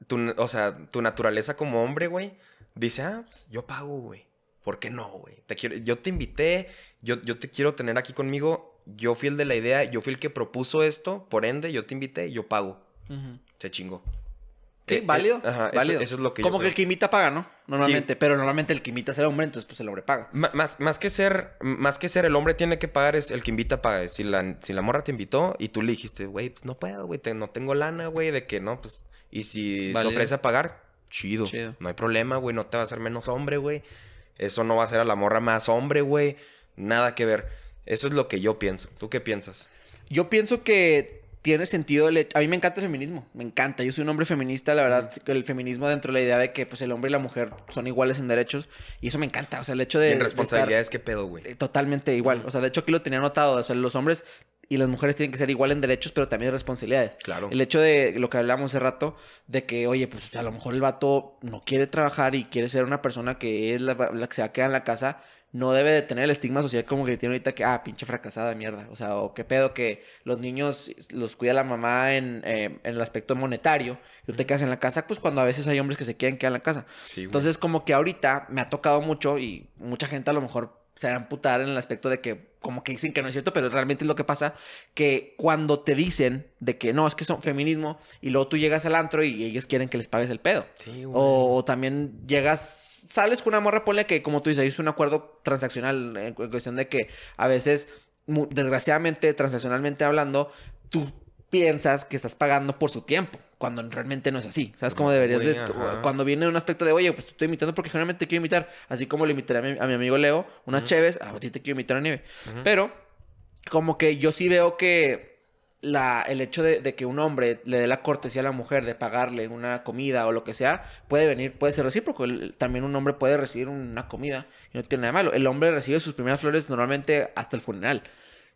tu, o sea, tu naturaleza como hombre, güey, dice, ah, pues, yo pago, güey. ¿Por qué no, güey? Te quiero, yo te invité, yo, yo te quiero tener aquí conmigo, yo fui el de la idea, yo fui el que propuso esto, por ende, yo te invité, yo pago. Se chingó. Sí, eh, eh, válido. ajá, Eso, es lo que Como que el que imita paga, ¿no? Normalmente. Pero normalmente el que imita es el hombre, entonces pues el hombre paga. más, más, que ser, más que ser el hombre tiene que pagar, es el que invita paga. Si la, si la morra te invitó y tú le dijiste, güey, pues no puedo, güey, no tengo lana, güey, de que no, pues. Y si se ofrece a pagar, chido. chido. No hay problema, güey, no te va a hacer menos hombre, güey. Eso no va a ser a la morra más hombre, güey. Nada que ver. Eso es lo que yo pienso. ¿Tú qué piensas? Yo pienso que tiene sentido el hecho. A mí me encanta el feminismo. Me encanta. Yo soy un hombre feminista, la verdad. El feminismo dentro de la idea de que pues, el hombre y la mujer son iguales en derechos. Y eso me encanta. O sea, el hecho de. en responsabilidades, ¿qué pedo, güey? Totalmente igual. O sea, de hecho, aquí lo tenía anotado. O sea, los hombres y las mujeres tienen que ser igual en derechos, pero también en responsabilidades. Claro. El hecho de lo que hablamos hace rato, de que, oye, pues a lo mejor el vato no quiere trabajar y quiere ser una persona que es la, que se va a quedar en la casa, no debe de tener el estigma social como que tiene ahorita que, ah, pinche fracasada de mierda. O sea, o qué pedo que los niños los cuida la mamá en, eh, el aspecto monetario y usted te quedas en la casa, pues cuando a veces hay hombres que se quieren quedar en la casa. Entonces, como que ahorita me ha tocado mucho y mucha gente a lo mejor se a amputar en el aspecto de que como que dicen que no es cierto, pero realmente es lo que pasa, que cuando te dicen de que no, es que son feminismo, y luego tú llegas al antro y ellos quieren que les pagues el pedo. o, también llegas, sales con una morra, polia que como tú dices, es un acuerdo transaccional eh, en cuestión de que a veces, desgraciadamente, transaccionalmente hablando, tú piensas que estás pagando por su tiempo cuando realmente no es así. ¿Sabes cómo deberías de...? Cuando viene un aspecto de, oye, pues te estoy imitando... porque generalmente te quiero imitar. Así como le invitaré a mi, amigo Leo unas cheves, ah, a ti te quiero imitar a nieve. Pero como que yo sí veo que la, el hecho de, que un hombre le dé la cortesía a la mujer de pagarle una comida o lo que sea, puede venir, puede ser recíproco. también un hombre puede recibir una comida y no tiene nada malo. El hombre recibe sus primeras flores normalmente hasta el funeral.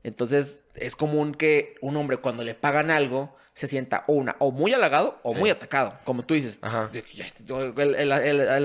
Entonces es común que un hombre cuando le pagan algo se sienta o una o muy halagado o muy atacado. Como tú dices, el,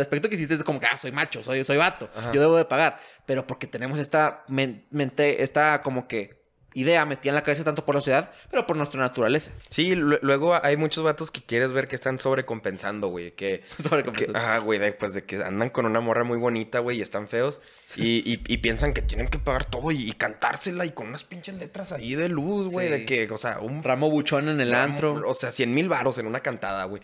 aspecto que hiciste es como que ah, soy macho, soy, soy vato, yo debo de pagar. Pero porque tenemos esta mente, esta como que idea metían en la cabeza tanto por la ciudad, pero por nuestra naturaleza. Sí, luego hay muchos vatos que quieres ver que están sobrecompensando, güey. Que, <laughs> sobrecompensando. ah, güey, pues de que andan con una morra muy bonita, güey, y están feos. Y, piensan que tienen que pagar todo y, cantársela y con unas pinches letras ahí de luz, güey. De que, o sea, un. Ramo buchón en el antro. O sea, cien mil varos en una cantada, güey.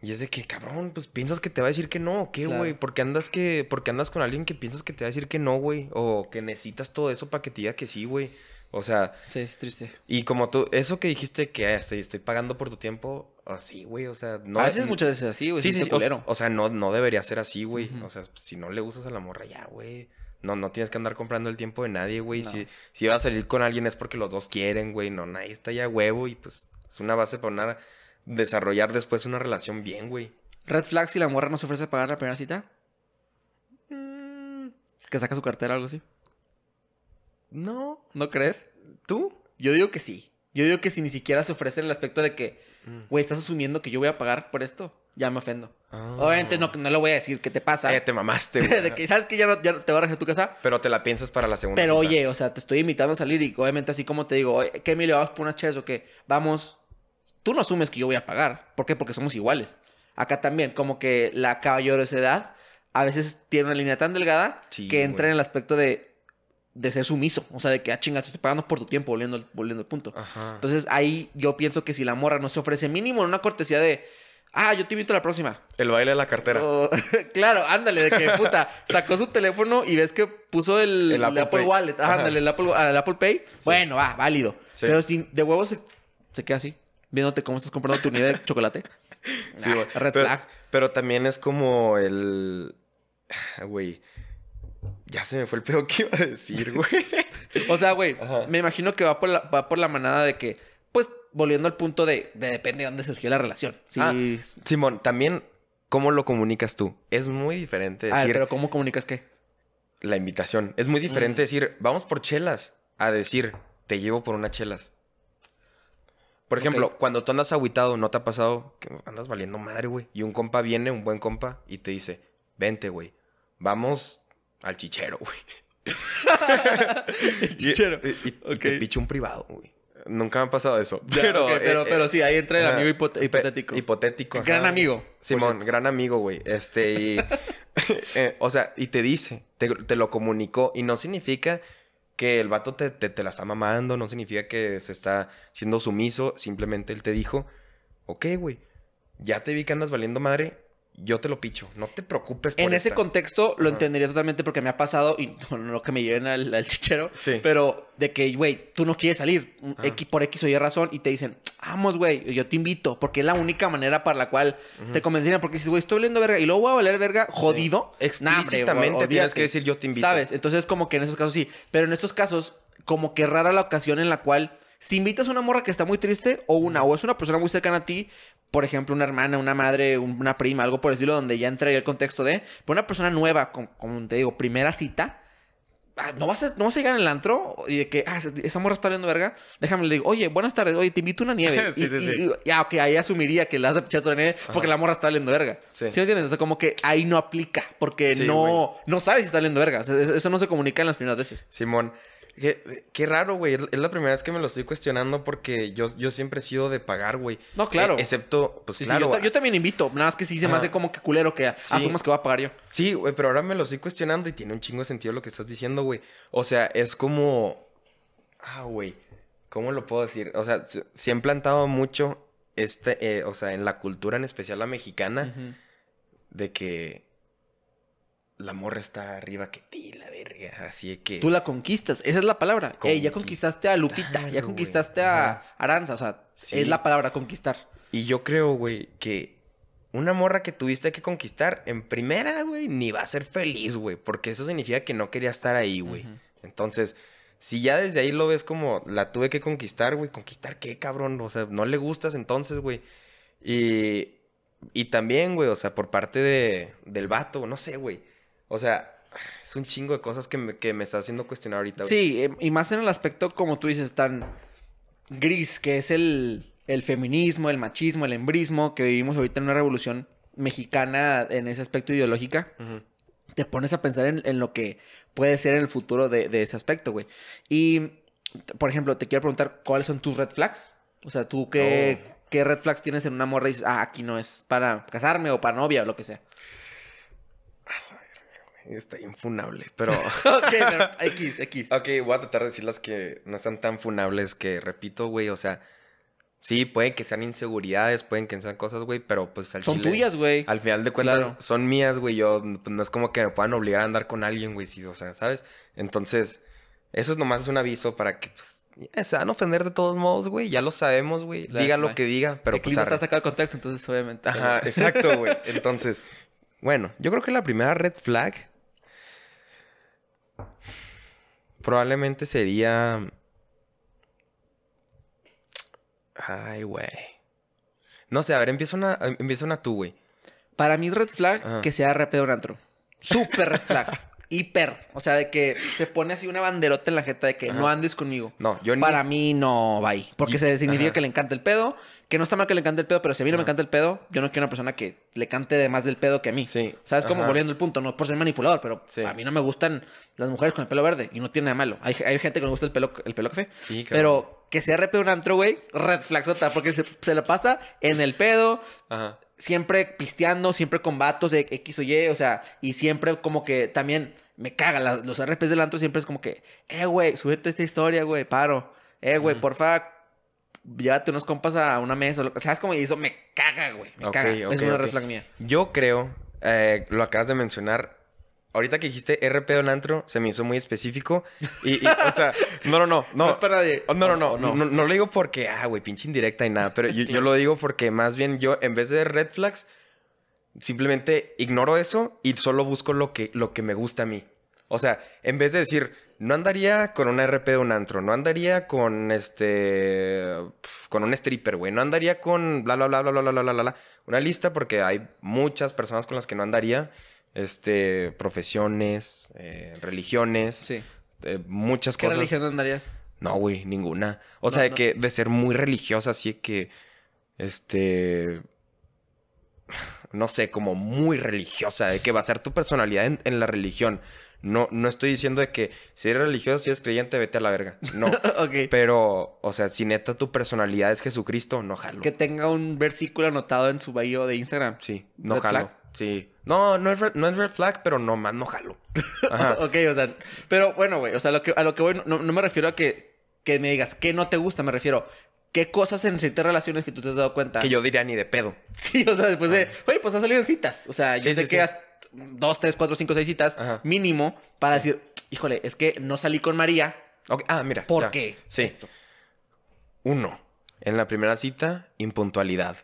Y es de que, cabrón, pues piensas que te va a decir que no, qué, güey? Porque andas que, porque andas con alguien que piensas que te va a decir que no, güey. O que necesitas todo eso para que te diga que sí, güey. O sea. Sí, es triste. Y como tú, eso que dijiste que estoy, pagando por tu tiempo, así, güey. O sea, no. A veces, muchas veces así, güey. Sí, sí, sí o, o, sea, no, no debería ser así, güey. O sea, si no le gustas a la morra, ya, güey. No, no tienes que andar comprando el tiempo de nadie, güey. Si, si vas a salir con alguien es porque los dos quieren, güey. No, nadie está ya huevo y pues es una base para desarrollar después una relación bien, güey. ¿Red flag si la morra no se ofrece a pagar la primera cita? Mm. Que saca su cartera o algo así. No. ¿No crees? ¿Tú? Yo digo que sí. Yo digo que si ni siquiera se ofrece el aspecto de que, mm. güey, estás asumiendo que yo voy a pagar por esto, ya me ofendo. Ah. Obviamente no, no le voy a decir qué te pasa. Eh, te mamaste, <laughs> que sabes que ya, no, te voy a tu casa. Pero te la piensas para la segunda. Pero oye, o sea, te estoy invitando a salir y obviamente así como te digo, ¿qué me le vamos por una ches o qué? Vamos. Tú no asumes que yo voy a pagar. ¿Por qué? Porque somos iguales. Acá también, como que la edad a veces tiene una línea tan delgada que entra en el aspecto de de ser sumiso. O sea, de que, ah, chinga, te estoy pagando por tu tiempo, volviendo al, volviendo punto. Entonces ahí yo pienso que si la morra no se ofrece mínimo en una cortesía de, ah, yo te invito a la próxima. El baile de la cartera. <laughs> claro, ándale, de que puta, sacó su teléfono y ves que puso el, Apple, Wallet. ándale, el Apple, el Apple Pay. Bueno, va, válido. Pero si de huevo se, se, queda así, viéndote cómo estás comprando tu unidad de chocolate. <laughs> Sí, ah, güey. pero también es como el. <sighs> Güey ya se me fue el pedo que iba a decir, <laughs> güey. o sea, güey, me imagino que va por, la, manada de que, pues, volviendo al punto de, depende de dónde surgió la relación. Sí. Ah, Simón, también, ¿cómo lo comunicas tú? Es muy diferente ah, decir... Ah, pero ¿cómo comunicas qué? La invitación. Es muy diferente mm. decir, vamos por chelas, a decir, te llevo por unas chelas. Por ejemplo, cuando tú andas aguitado, ¿no te ha pasado que andas valiendo madre, güey? Y un compa viene, un buen compa, y te dice, vente, güey, vamos al chichero, güey. <laughs> el chichero. Y, un privado, güey. Nunca me ha pasado eso. pero, eh, pero, sí, ahí entra el amigo hipotético. Hipotético. Gran amigo. Simón, gran amigo, güey. Este, y. <laughs> Eh, o sea, y te dice, te, lo comunicó. Y no significa que el vato te, te, te, la está mamando, no significa que se está siendo sumiso. Simplemente él te dijo, ok, güey, ya te vi que andas valiendo madre, yo te lo picho, no te preocupes. en ese contexto lo entendería totalmente porque me ha pasado, y <laughs> no, que me lleven al, chichero, pero de que, güey, tú no quieres salir X por X o Y razón y te dicen, vamos, güey, yo te invito, porque es la única manera para la cual te convencerían, porque si, güey, estoy oliendo verga y luego voy a valer verga jodido, sí. explícitamente tienes que decir yo te invito. ¿Sabes? Entonces, como que en esos casos sí, pero en estos casos, como que rara la ocasión en la cual si invitas a una morra que está muy triste, o una, o es una persona muy cercana a ti, por ejemplo, una hermana, una madre, una prima, algo por el estilo, donde ya entraría el contexto de, una persona nueva, como, te digo, primera cita, ah, no vas, a, no vas llegar en el antro y de que, ah, esa morra está hablando verga. Déjame, le digo, oye, buenas tardes, oye, te invito una nieve. <laughs> sí, sí, sí. ok, ahí asumiría que la has echado la nieve porque la morra está hablando verga. Sí. me O sea, como que ahí no aplica porque no, no sabes si está oliendo verga. eso no se comunica en las primeras veces. Simón, Qué, raro, güey. Es la primera vez que me lo estoy cuestionando porque yo, yo siempre he sido de pagar, güey. No, claro. E, excepto, pues claro. yo, también invito. Nada más que sí se me hace como que culero que asumas que va a pagar yo. Sí, güey, pero ahora me lo estoy cuestionando y tiene un chingo de sentido lo que estás diciendo, güey. O sea, es como. Ah, güey. ¿Cómo lo puedo decir? O sea, se, han plantado mucho este, eh, o sea, en la cultura, en especial la mexicana, de que la morra está arriba que ti, la verga. Así que. Tú la conquistas, esa es la palabra. Ey, ya conquistaste a Lupita, ya conquistaste a Aranza, o sea, es la palabra conquistar. Y yo creo, güey, que una morra que tuviste que conquistar en primera, güey, ni va a ser feliz, güey, porque eso significa que no quería estar ahí, güey. Entonces, si ya desde ahí lo ves como la tuve que conquistar, güey, conquistar qué, cabrón, o sea, no le gustas entonces, güey. Y, y también, güey, o sea, por parte del vato, no sé, güey. O sea, es un chingo de cosas que me, que me está haciendo cuestionar ahorita. Sí, em, y más en el aspecto, como tú dices, tan gris, que es el, feminismo, el machismo, el embrismo, que vivimos ahorita en una revolución mexicana en ese aspecto ideológica. Te pones a pensar en, lo que puede ser en el futuro de, ese aspecto, güey. Y, por ejemplo, te quiero preguntar, ¿cuáles son tus red flags? O sea, tú qué, qué red flags tienes en una morra y dices, ah, aquí no es para casarme o para novia o lo que sea está infunable, pero... <laughs> ok, <laughs> X, X. Ok, voy a tratar de decir las que no están tan funables que, repito, güey, o sea... Sí, pueden que sean inseguridades, pueden que sean cosas, güey, pero pues al Son tuyas, güey. Al final de cuentas, son mías, güey. Yo, pues, no es como que me puedan obligar a andar con alguien, güey, sí, o sea, ¿sabes? Entonces, eso es nomás un aviso para que, pues, se van a ofender de todos modos, güey. Ya lo sabemos, güey. diga lo que diga, pero El pues, está sacado de contexto, entonces, obviamente. Ajá, exacto, güey. Entonces, bueno, yo creo que la primera red flag Probablemente sería. Ay, güey. No sé, a ver, empieza una, empieza una tú, güey. Para mí es red flag que sea rapero un antro. Súper red flag. <laughs> hiper. O sea, de que se pone así una banderota en la jeta de que no andes conmigo. No, yo ni... Para mí no va Porque se significa que le encanta el pedo. Que no está mal que le encante el pedo, pero si a mí no me encanta el pedo, yo no quiero una persona que le cante de más del pedo que a mí. Sí. ¿Sabes cómo? Volviendo el punto, no por ser manipulador, pero a mí no me gustan las mujeres con el pelo verde y no tiene nada malo. Hay, gente que le gusta el pelo, el pelo café. Sí, Pero que sea RP un antro, güey, red flaxota, porque se, lo pasa en el pedo. Ajá. Siempre pisteando, siempre con vatos de X o Y, o sea, y siempre como que también me caga. los RPs del antro siempre es como que, eh, güey, súbete esta historia, güey, paro. Eh, güey, Por porfa, llévate unos compas a una mesa. O ¿Sabes como... Y eso me caga, güey. Me caga. es una red flag mía. Yo creo, eh, lo acabas de mencionar. Ahorita que dijiste RP de antro, se me hizo muy específico. Y, o sea, no, no, no. No, no es oh, no, no, no, no, lo digo porque, ah, güey, pinche indirecta y nada. Pero yo, yo lo digo porque más bien yo, en vez de red flags, simplemente ignoro eso y solo busco lo que, lo que me gusta a mí. O sea, en vez de decir, no andaría con una RP de un antro, no andaría con este. con un stripper, güey, no andaría con bla, bla, bla, bla, bla, bla, bla, bla, Una lista porque hay muchas personas con las que no andaría. Este, profesiones, eh, religiones. Sí. Eh, muchas cosas. ¿Qué religión andarías? No, güey, ninguna. O sea, de que de ser muy religiosa, así que. Este. No sé, como muy religiosa, de que va a ser tu personalidad en la religión. No, no estoy diciendo de que si eres religioso, si eres creyente, vete a la verga. No. <laughs> okay. Pero, o sea, si neta tu personalidad es Jesucristo, no jalo. Que tenga un versículo anotado en su bio de Instagram. Sí, no jalo. Sí. No, no es, red, no es red flag, pero nomás no jalo. <laughs> Ajá. ok, o sea, pero bueno, güey, o sea, lo que, a lo que voy, no, me refiero a que, que me digas que no te gusta, me refiero, ¿Qué cosas en ciertas relaciones que tú te has dado cuenta? Que yo diría ni de pedo. <laughs> Sí, o sea, después de, güey, pues ha salido en citas. O sea, yo sé que dos, tres, cuatro, cinco, seis citas mínimo para decir, híjole, es que no salí con María. Ah, mira. ¿Por qué? Sí. Uno, en la primera cita, impuntualidad.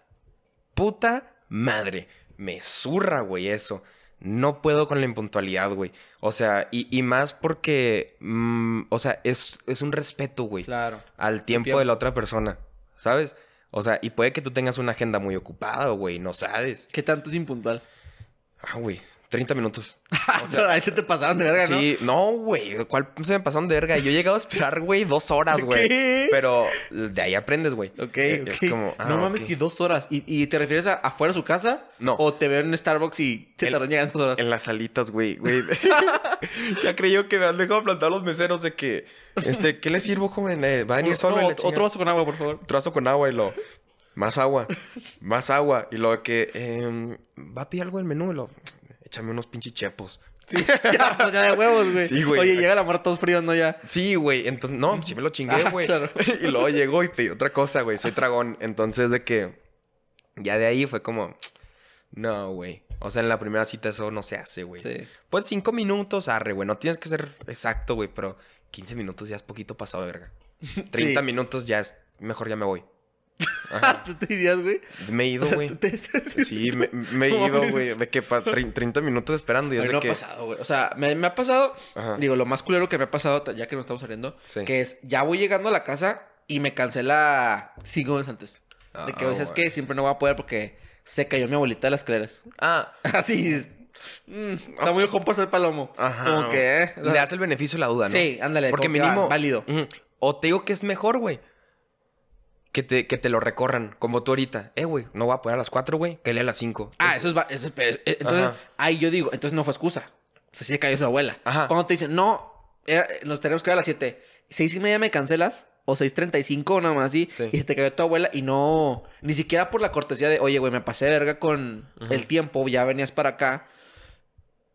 Puta madre. Me zurra, güey, eso. No puedo con la impuntualidad, güey. O sea, y, más porque, mm, o sea, es, es un respeto, güey. Claro. Al tiempo de la otra persona, ¿sabes? O sea, y puede que tú tengas una agenda muy ocupada, güey, no sabes. ¿Qué tanto es impuntual? Ah, güey. 30 minutos. <laughs> O sea, ahí se te pasaron de verga, ¿no? Sí, no, güey. ¿Cuál se me pasaron de verga? Yo llegaba a esperar, güey, dos horas, güey. ¿Qué? Pero de ahí aprendes, güey. Ok, eh, es, como. Ah, no mames, que dos horas. ¿Y, te refieres a afuera de su casa? No. ¿O te veo en Starbucks y se te llegando dos horas? En las salitas, güey, güey. <laughs> <laughs> ya creyó que me han dejado plantar los meseros de que. Este, ¿qué le sirvo, joven? Eh, va a venir solo. otro vaso con agua, por favor. Otro vaso con agua y lo más agua, más agua. Y luego que, eh, va a pedir algo del menú, y lo, échame unos pinches chepos. Sí, <laughs> ya, pues ya de huevos, güey. Sí, güey. Oye, llega la mar todos fríos, ¿no? Ya. Sí, güey. Entonces, no, sí me lo chingué, ah, güey. <laughs> y luego llegó y pedí otra cosa, güey. Soy tragón. Entonces, de que, ya de ahí fue como, no, güey. O sea, en la primera cita eso no se hace, güey. Sí. Pues cinco minutos, arre, güey. No tienes que ser exacto, güey, pero 15 minutos ya es poquito pasado de verga. 30 <laughs> minutos ya es, mejor ya me voy. <laughs> ¿Tú te dirías, güey? Me he ido, <laughs> güey. sí, me, he ido, güey. De que para 30 minutos esperando. Y ha pasado, güey. O sea, me, ha pasado. Digo, lo más culero que me ha pasado, ya que nos estamos saliendo, que es ya voy llegando a la casa y me cancela cinco meses antes. de que, ah, es que siempre no voy a poder porque se cayó mi abuelita de las escaleras. Ah. <laughs> Así mm, está muy ojo por ser palomo. Ajá. Como que, eh, Le hace el beneficio la duda, ¿no? Sí, ándale. Porque mínimo. válido. O te digo que es mejor, güey que te, que te lo recorran, como tú ahorita. Eh, güey, no voy a poder a las 4, güey, que lea a las cinco Ah, eso es... Eso es eh, entonces, ahí yo digo, entonces no fue excusa. se sea, cayó su abuela. Ajá. Cuando te dicen, no, nos tenemos que ir a las siete seis y media me cancelas, o 6.35 o nada más así. Y se te cayó tu abuela y no... Ni siquiera por la cortesía de, oye, güey, me pasé verga con el tiempo, ya venías para acá.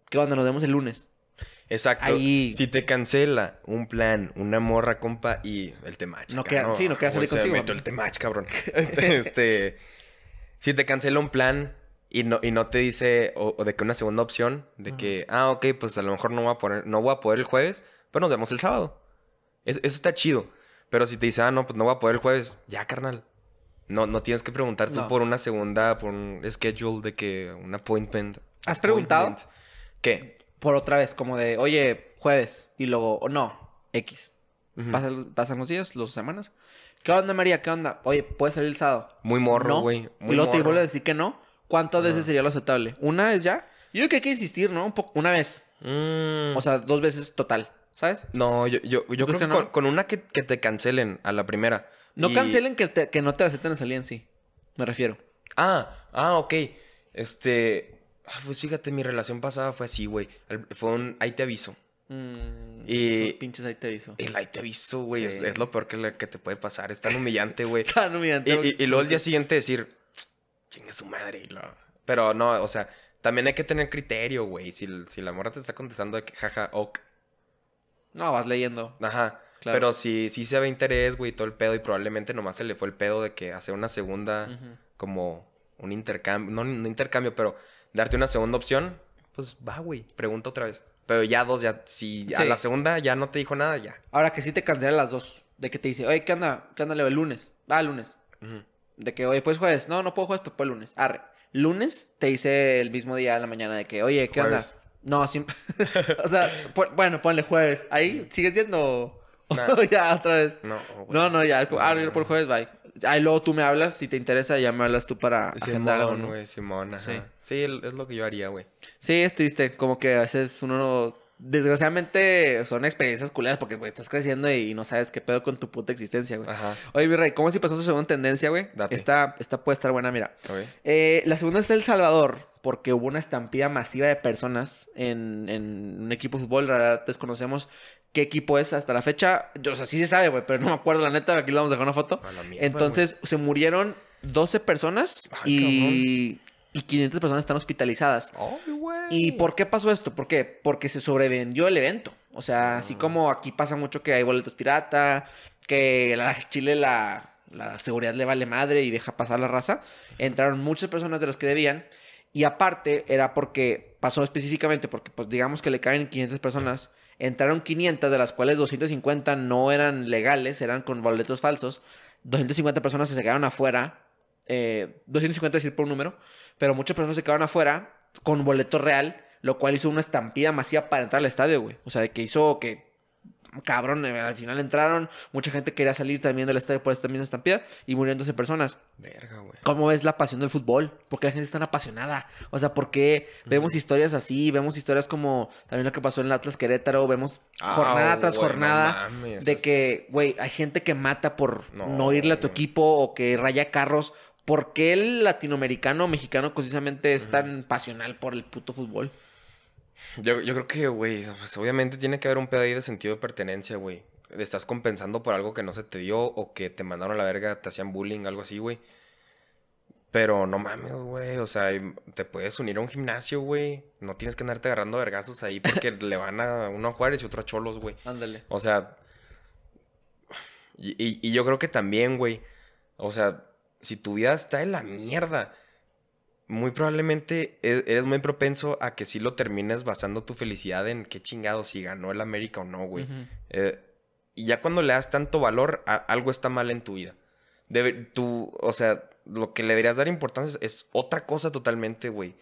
¿Qué onda? Nos vemos el lunes. Exacto. Si te cancela un plan, una morra, compa, y el temach. No queda, sí, no queda salir contigo. Meto el temach, cabrón. <laughs> este, si te cancela un plan y no, y no te dice, o, de que una segunda opción, de que, ah, ok, pues a lo mejor no voy a, no voy a poder el jueves, pero pues nos vemos el sábado. eso está chido. Pero si te dice, ah, no, pues no voy a poder el jueves, ya, carnal. No, no tienes que preguntar por una segunda, por un schedule de que un appointment. ¿Has preguntado? ¿Qué? por otra vez, como de, oye, jueves, y luego, o no, X. pasan, los días, las semanas. ¿Qué onda, María? ¿Qué onda? Oye, ¿puede salir el sábado. Muy morro, güey. y luego te vuelve a decir que no. ¿Cuántas veces sería lo aceptable? ¿Una vez ya? Yo creo que hay que insistir, ¿no? Un una vez. Mm. O sea, dos veces total, ¿sabes? No, yo, yo, yo creo que, con, una que, que, te cancelen a la primera. No cancelen que, te, que no te acepten a salir en sí. Me refiero. Ah, ah, ok. Este. Ah, pues fíjate, mi relación pasada fue así, güey. Fue un ahí te aviso. Mm, y esos pinches ahí te aviso. El ahí te aviso, güey. Es, lo peor que, te puede pasar. Es tan humillante, güey. <laughs> tan humillante. Y, y, luego el día siguiente decir, chinga su madre. Pero no, o sea, también hay que tener criterio, güey. Si, la morra te está contestando de que jaja, ok. No, vas leyendo. Ajá. Pero si, se ve interés, güey, todo el pedo. Y probablemente nomás se le fue el pedo de que hace una segunda, como un intercambio. No, no intercambio, pero darte una segunda opción, pues va, güey, pregunta otra vez. Pero ya dos, ya, si a la segunda ya no te dijo nada, ya. Ahora que sí te cancelan las dos. De que te dice, oye, ¿qué onda? ¿Qué anda el lunes? Ah, lunes. De que, oye, pues jueves. No, no puedo jueves, pero pues lunes. Arre. Lunes te dice el mismo día de la mañana de que, oye, ¿qué onda? No, siempre. <laughs> o sea, bueno, ponle jueves. Ahí sigues yendo. <laughs> ya, otra vez. No, no, ya. ah, por jueves, bye. Ahí luego tú me hablas, si te interesa, ya me hablas tú para Simón, Sí. es lo que yo haría, güey. Sí, es triste, como que a veces uno Desgraciadamente son experiencias culeras porque, estás creciendo y, no sabes qué pedo con tu puta existencia, güey. Ajá. Oye, Virrey, ¿cómo si pasó su segunda tendencia, güey? Está, Esta, puede estar buena, mira. Eh, la segunda es El Salvador, porque hubo una estampida masiva de personas en, un equipo de fútbol, la desconocemos qué equipo es hasta la fecha. Yo, o sea, sí se sabe, güey, pero no me acuerdo la neta. Aquí le vamos a dejar una foto. Entonces, se murieron 12 personas y, 500 personas están hospitalizadas. ¿Y por qué pasó esto? ¿Por qué? Porque se sobrevendió el evento. O sea, ah. así como aquí pasa mucho que hay boletos pirata, que la <laughs> Chile la, la seguridad le vale madre y deja pasar la raza. Entraron muchas personas de las que debían. Y aparte, era porque pasó específicamente, porque pues digamos que le caen 500 personas entraron 500, de las cuales 250 no eran legales, eran con boletos falsos. 250 personas se quedaron afuera. Eh, 250 decir por un número, pero muchas personas se quedaron afuera con boleto real, lo cual hizo una estampida masiva para entrar al estadio, güey. O sea, de que hizo que cabrón, eh, al final entraron, mucha gente quería salir también del estadio por esta misma estampida y muriéndose personas. Verga, güey. ¿Cómo ves la pasión del fútbol? Porque la gente es tan apasionada? O sea, ¿por qué vemos historias así? Vemos historias como también lo que pasó en el Atlas Querétaro, vemos ah, jornada tras jornada de que, güey, hay gente que mata por no, irle a tu equipo o que raya carros. ¿Por qué el latinoamericano mexicano precisamente es tan pasional por el puto fútbol? Yo, creo que, güey, pues, obviamente tiene que haber un pedo ahí de sentido de pertenencia, güey. Estás compensando por algo que no se te dio o que te mandaron a la verga, te hacían bullying, algo así, güey. Pero no mames, güey. O sea, te puedes unir a un gimnasio, güey. No tienes que andarte agarrando vergazos ahí porque <laughs> le van a uno a Juárez y otro a Cholos, güey. Ándale. O sea. y, yo creo que también, güey. O sea, si tu vida está en la mierda muy probablemente e-, eres muy propenso a que sí lo termines basando tu felicidad en qué chingado si ganó el América o no, güey. Eh, y ya cuando le das tanto valor, a, algo está mal en tu vida. Debe, tú, o sea, lo que le deberías dar importancia es, otra cosa totalmente, güey.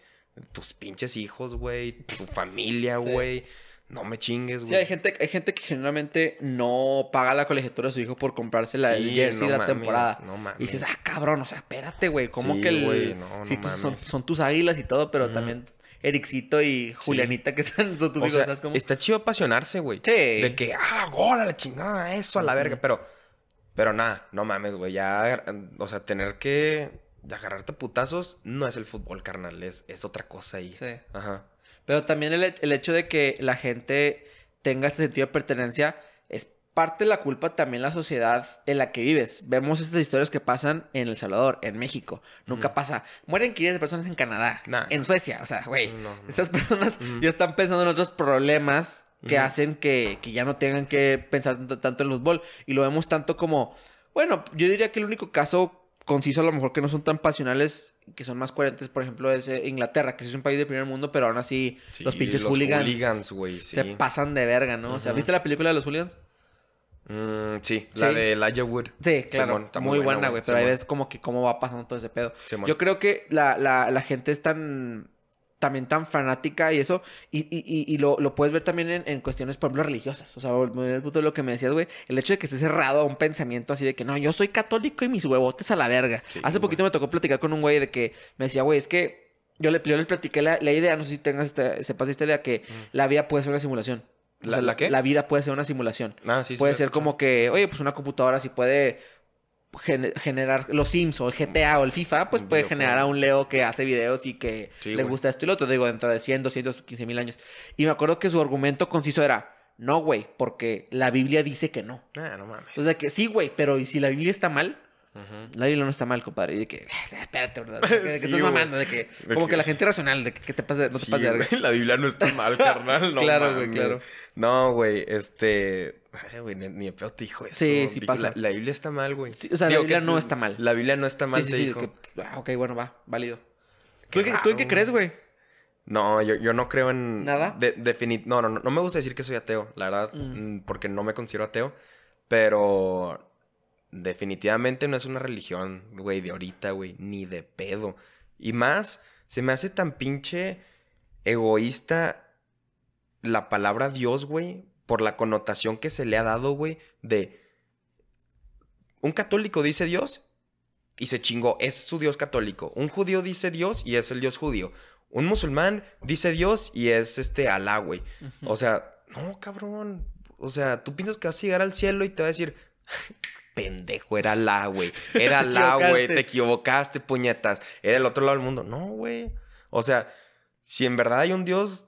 Tus pinches hijos, güey, tu familia, güey. No me chingues, güey. Sí, hay gente, hay gente que generalmente no paga la colegiatura de su hijo por comprarse la el jersey de la temporada. No mames. Y dices, ah, cabrón, o sea, espérate, güey. ¿Cómo que el, güey, no, sí, tú, son, son, tus águilas y todo, pero también Ericito y Julianita que están son tus hijos. Sea, Está chido apasionarse, güey. Sí. De que, ah, gola la chingada, eso a la verga. Pero, pero nada, no mames, güey. Ya, o sea, tener que agarrarte putazos no es el fútbol, carnal. Es, es otra cosa ahí. Sí. Ajá. Pero también el, hecho de que la gente tenga este sentido de pertenencia es parte de la culpa también la sociedad en la que vives. Vemos estas historias que pasan en El Salvador, en México. Nunca pasa. Mueren 500 personas en Canadá, en Suecia. O sea, güey, estas personas ya están pensando en otros problemas que hacen que, ya no tengan que pensar tanto, tanto en el fútbol. Y lo vemos tanto como, bueno, yo diría que el único caso conciso, a lo mejor que no son tan pasionales, que son más coherentes, por ejemplo, es eh, Inglaterra, que es un país de primer mundo, pero aún así los pinches hooligans, se pasan de verga, ¿no? O sea, ¿viste la película de los hooligans? Mm, sí, la de Elijah Wood. Sí, claro. muy, buena, güey. Pero ahí ves como que cómo va pasando todo ese pedo. Yo creo que la, la, la gente es tan también tan fanática y eso, y, y, y, lo, lo, puedes ver también en, en, cuestiones, por ejemplo, religiosas. O sea, el punto lo que me decías, güey, el hecho de que esté cerrado a un pensamiento así de que no, yo soy católico y mis huevotes a la verga. Hace poquito me tocó platicar con un güey de que me decía, güey, es que yo le, platiqué la, idea, no sé si tengas esta, sepas esta idea, que mm. la vida puede ser una simulación. ¿La, qué? La vida puede ser una simulación. Ah, sí, puede ser como que, oye, pues una computadora si puede generar los Sims o el GTA o el FIFA, pues puede generar a un Leo que hace videos y que le gusta esto y lo otro, digo, dentro de 100, 15 mil años. Y me acuerdo que su argumento conciso era, no, güey, porque la Biblia dice que no. Ah, no mames. O sea que sí, güey, pero ¿y si la Biblia está mal? La Biblia no está mal, compadre. Y de que, eh, espérate, ¿verdad? <laughs> De que, estás mamando, de que, como que... la gente racional, de que, te pase, no La Biblia no está mal, carnal. <laughs> No claro, güey, claro. No, güey, este ni, el pedo te dijo eso. Sí, La, Biblia está mal, güey. o sea, la Biblia no está mal. La Biblia no está mal, sí, ah, ok, bueno, va, válido. ¿Tú, qué, en qué crees, güey? No, yo, no creo en... ¿Nada? no, no, no, me gusta decir que soy ateo, la verdad, mm. Mm, porque no me considero ateo, pero definitivamente no es una religión, güey, de ahorita, güey, ni de pedo. Y más, se me hace tan pinche egoísta la palabra Dios, güey, por la connotación que se le ha dado, güey, de un católico dice Dios y se chingó, es su Dios católico. Un judío dice Dios y es el Dios judío. Un musulmán dice Dios y es este Alá, güey. O sea, no, cabrón. O sea, tú piensas que vas a llegar al cielo y te va a decir, <laughs> pendejo, era Alá, güey. Era <laughs> Alá, güey. Te equivocaste, puñetas. Era el otro lado del mundo. No, güey. O sea, si en verdad hay un Dios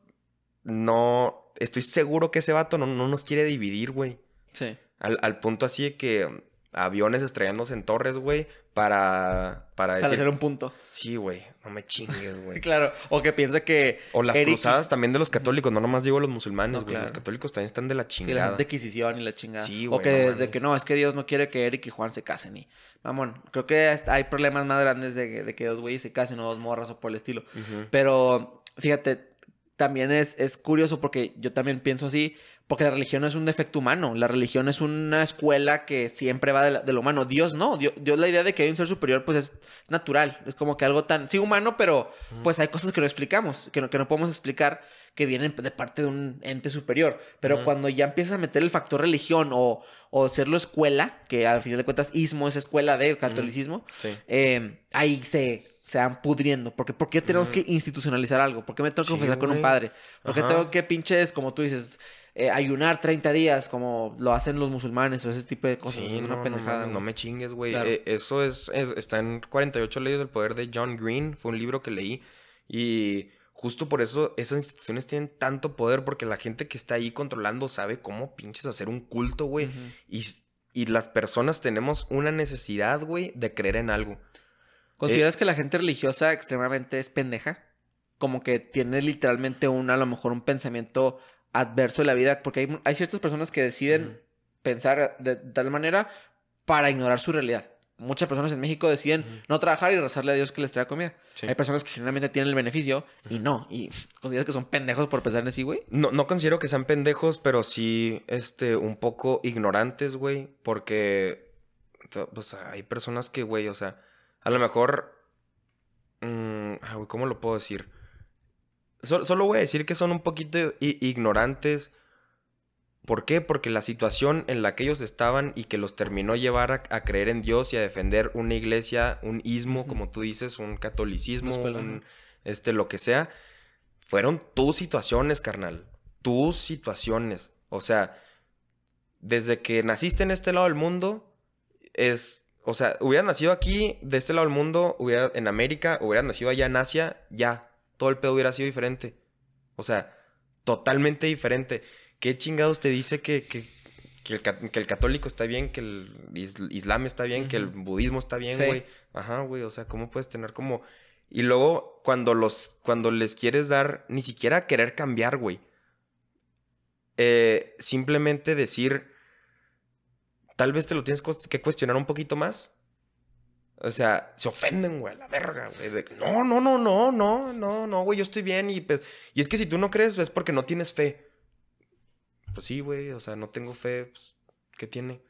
no, estoy seguro que ese vato no, nos quiere dividir, güey. Sí. Al, punto así de que um, aviones estrellándose en torres, güey, para... Para, para hacer un punto. Sí, güey, no me chingues, güey. <laughs> claro, o que piensa que... O las cruzadas también de los católicos, no nomás digo los musulmanes, güey, los católicos también están de la chingada. Sí, la adquisición y la chingada. Sí, güey. O que no de que no, es que Dios no quiere que Eric y Juan se casen y... Mamón, creo que hay problemas más grandes de, que dos güeyes se casen o dos morras o por el estilo. Pero, fíjate, también es, es curioso porque yo también pienso así, porque la religión es un defecto humano, la religión es una escuela que siempre va de, lo humano, Dios no, Dios, la idea de que hay un ser superior pues es natural, es como que algo tan, sí humano, pero pues hay cosas que no explicamos, que no, que no podemos explicar, que vienen de parte de un ente superior, pero cuando ya empiezas a meter el factor religión o, o serlo escuela, que al final de cuentas ismo es escuela de catolicismo, eh, ahí se se van pudriendo. Porque, ¿Por qué tenemos que institucionalizar algo? ¿Por qué me tengo que confesar con un padre? ¿Por qué tengo que pinches, como tú dices, eh, ayunar 30 días como lo hacen los musulmanes o ese tipo de cosas? es no, una pendejada. No, me chingues, güey. Eh, eso es, está en 48 leyes del poder de John Green. Fue un libro que leí y... Justo por eso esas instituciones tienen tanto poder porque la gente que está ahí controlando sabe cómo pinches hacer un culto, güey. y, y las personas tenemos una necesidad, güey, de creer en algo. Eh, ¿Consideras que la gente religiosa extremadamente es pendeja? Como que tiene literalmente un, a lo mejor, un pensamiento adverso de la vida, porque hay, ciertas personas que deciden pensar de, tal manera para ignorar su realidad muchas personas en México deciden no trabajar y rezarle a Dios que les traiga comida. Hay personas que generalmente tienen el beneficio y no. Y consideras que son pendejos por pensar en así, güey. No, no considero que sean pendejos, pero sí, este, un poco ignorantes, güey. Porque, pues, hay personas que, güey, o sea, a lo mejor... Mm, ah, ¿Cómo lo puedo decir? Solo, voy a decir que son un poquito ignorantes. ¿Por qué? Porque la situación en la que ellos estaban y que los terminó llevar a, creer en Dios y a defender una iglesia, un ismo, como tú dices, un catolicismo, un, este, lo que sea, fueron tus situaciones, carnal. Tus situaciones. O sea, desde que naciste en este lado del mundo, es o sea, hubiera nacido aquí, de este lado del mundo, hubiera en América, hubiera nacido allá en Asia, ya. Todo el pedo hubiera sido diferente. O sea, totalmente diferente. ¿Qué chingados te dice que, que, el, católico está bien, que el islam está bien, que el budismo está bien, güey? Ajá, güey. O sea, ¿cómo puedes tener como. Y luego, cuando los. Cuando les quieres dar, ni siquiera querer cambiar, güey. Eh, simplemente decir tal vez te lo tienes que cuestionar un poquito más. O sea, se ofenden, güey, a la verga, güey. no, no, no, no, no, no, no, güey, yo estoy bien. Y, pues, y es que si tú no crees, es porque no tienes fe. Pues sí, güey, o sea, no tengo fe, pues, ¿qué tiene?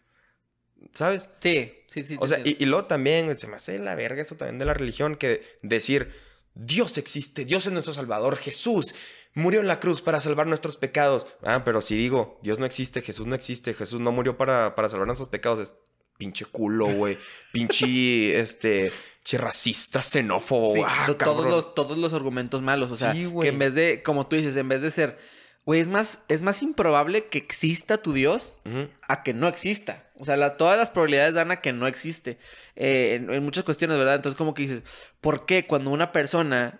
¿Sabes? Sí, sí, sí. O sea, y, y, luego también se me hace la verga eso también de la religión, que decir Dios existe, Dios es nuestro Salvador, Jesús murió en la cruz para salvar nuestros pecados. Ah, pero si digo, Dios no existe, Jesús no existe, Jesús no murió para, para salvar nuestros pecados, es pinche culo, güey, pinche, <laughs> este, racista, xenófobo, ah, todos, los, todos los argumentos malos, o sea, que en vez de, como tú dices, en vez de ser, güey, es más, es más improbable que exista tu Dios a que no exista. O sea, todas las probabilidades dan a que no existe. Eh, en, muchas cuestiones, ¿verdad? Entonces, como que dices, ¿por qué cuando una persona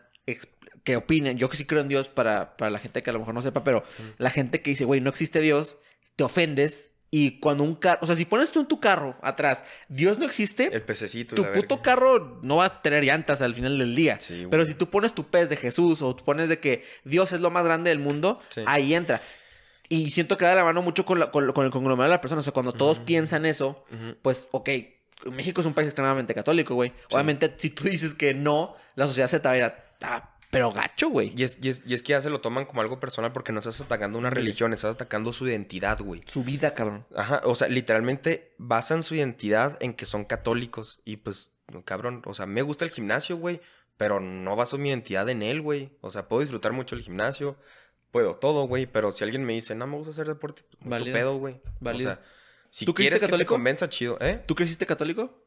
que opina, yo que sí creo en Dios para, la gente que a lo mejor no sepa, pero la gente que dice, güey, no existe Dios, te ofendes y cuando un carro, o sea, si pones tú en tu carro atrás, Dios no existe. El pececito. Tu puto carro no va a tener llantas al final del día. Pero si tú pones tu pez de Jesús o tú pones de que Dios es lo más grande del mundo, ahí entra. Y siento que da la mano mucho con, la, el conglomerado de la persona. O sea, cuando todos piensan eso, pues, ok, México es un país extremadamente católico, güey. Obviamente, si tú dices que no, la sociedad se te va a ir a... Ah, pero gacho, güey. Y es, es, que ya se lo toman como algo personal porque no estás atacando una religión, estás atacando su identidad, güey. Su vida, cabrón. Ajá, o sea, literalmente basan su identidad en que son católicos. Y pues, cabrón, o sea, me gusta el gimnasio, güey, pero no baso mi identidad en él, güey. O sea, puedo disfrutar mucho el gimnasio, puedo todo, güey, pero si alguien me dice, no me gusta hacer deporte, pues, pedo, güey. O sea, si ¿Tú quieres que te convenza, chido, ¿eh? ¿Tú creciste católico?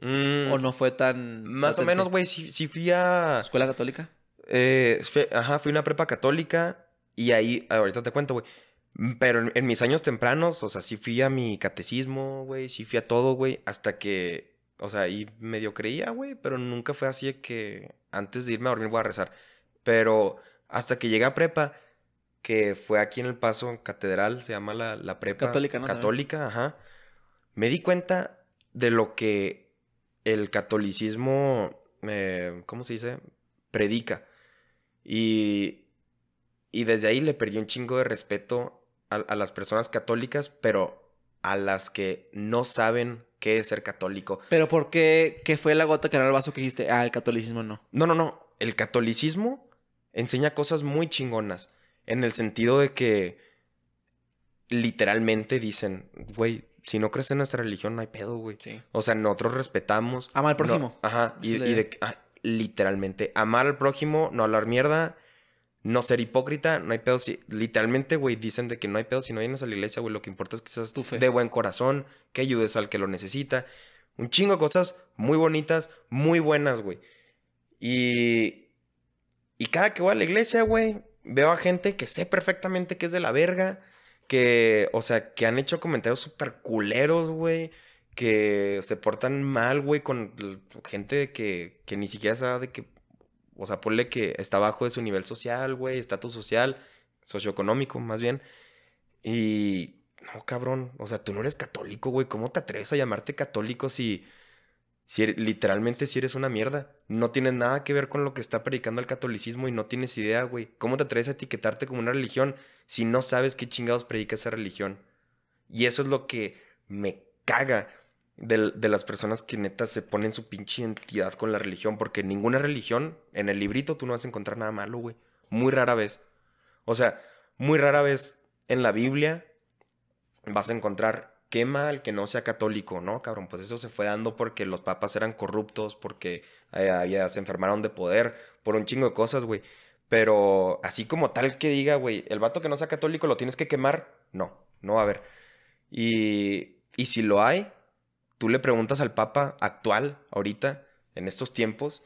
Mm. ¿O no fue tan...? Más o menos, güey, sí, fui a... ¿Escuela católica? Eh, ajá, fui a una prepa católica y ahí, ahorita te cuento, güey. Mm, pero en, mis años tempranos, o sea, sí fui a mi catecismo, güey, sí fui a todo, güey, hasta que, o sea, ahí medio creía, güey, pero nunca fue así de que antes de irme a dormir voy a rezar. Pero hasta que llegué a prepa, que fue aquí en El Paso, en Catedral, se llama la, prepa. Católica, ¿no? Católica, ajá. Me di cuenta de lo que el catolicismo, eh, ¿cómo se dice? Predica. Y, y desde ahí le perdí un chingo de respeto a, a las personas católicas, pero a las que no saben qué es ser católico. Pero ¿por qué, qué fue la gota que era el vaso que dijiste? Ah, el catolicismo no. No, no, no. El catolicismo enseña cosas muy chingonas. En el sentido de que literalmente dicen, güey, si no crees en nuestra religión, no hay pedo, güey. Sí. O sea, nosotros respetamos. Amar al prójimo. ajá. Y, de, ah, literalmente. Amar al prójimo, no hablar mierda, no ser hipócrita, no hay pedo. literalmente, güey, dicen de que no hay pedo si no vienes a la iglesia, güey. Lo que importa es que seas de buen corazón, que ayudes al que lo necesita. Un chingo de cosas muy bonitas, muy buenas, güey. Y. Y cada que voy a la iglesia, güey, veo a gente que sé perfectamente que es de la verga, que, o sea, que han hecho comentarios súper culeros, güey, que se portan mal, güey, con gente que, que ni siquiera sabe de que, o sea, ponle que está abajo de su nivel social, güey, estatus social, socioeconómico, más bien. Y, no, cabrón, o sea, tú no eres católico, güey, ¿cómo te atreves a llamarte católico si Er, literalmente si eres una mierda. No tienes nada que ver con lo que está predicando el catolicismo y no tienes idea, güey. ¿Cómo te atreves a etiquetarte como una religión si no sabes qué chingados predica esa religión? Y eso es lo que me caga de, las personas que neta se ponen su pinche identidad con la religión. Porque ninguna religión, en el librito, tú no vas a encontrar nada malo, güey. Muy rara vez. O sea, muy rara vez en la Biblia vas a encontrar quema al que no sea católico, ¿no, cabrón? Pues eso se fue dando porque los papas eran corruptos, porque eh, se enfermaron de poder, por un chingo de cosas, güey. Pero así como tal que diga, güey, el vato que no sea católico lo tienes que quemar, no, no a ver. Y, y si lo hay, tú le preguntas al papa actual, ahorita, en estos tiempos,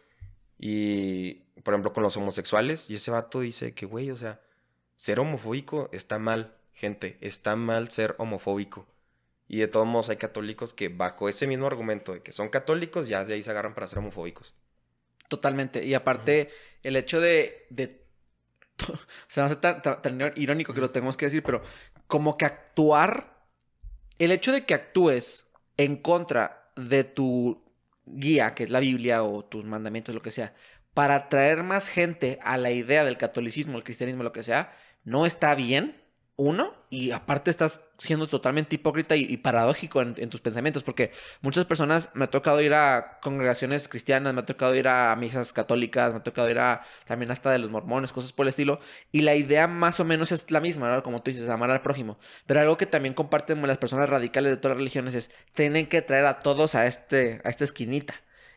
y, por ejemplo, con los homosexuales, y ese vato dice que, güey, o sea, ser homofóbico está mal, gente, está mal ser homofóbico. Y de todos modos hay católicos que bajo ese mismo argumento de que son católicos, ya de ahí se agarran para ser homofóbicos. Totalmente. Y aparte, el hecho de, <laughs> se o irónico que lo tenemos que decir, pero como que actuar, el hecho de que actúes en contra de tu guía, que es la Biblia o tus mandamientos, lo que sea, para atraer más gente a la idea del catolicismo, el cristianismo, lo que sea, no está bien, uno, y aparte estás siendo totalmente hipócrita y, paradójico en, tus pensamientos, porque muchas personas me ha tocado ir a congregaciones cristianas, me ha tocado ir a misas católicas, me ha tocado ir a también hasta de los mormones, cosas por el estilo, y la idea más o menos es la misma, ¿verdad? como tú dices, amar al prójimo, pero algo que también comparten las personas radicales de todas las religiones es tienen que traer a todos a, este, a esta esquinita,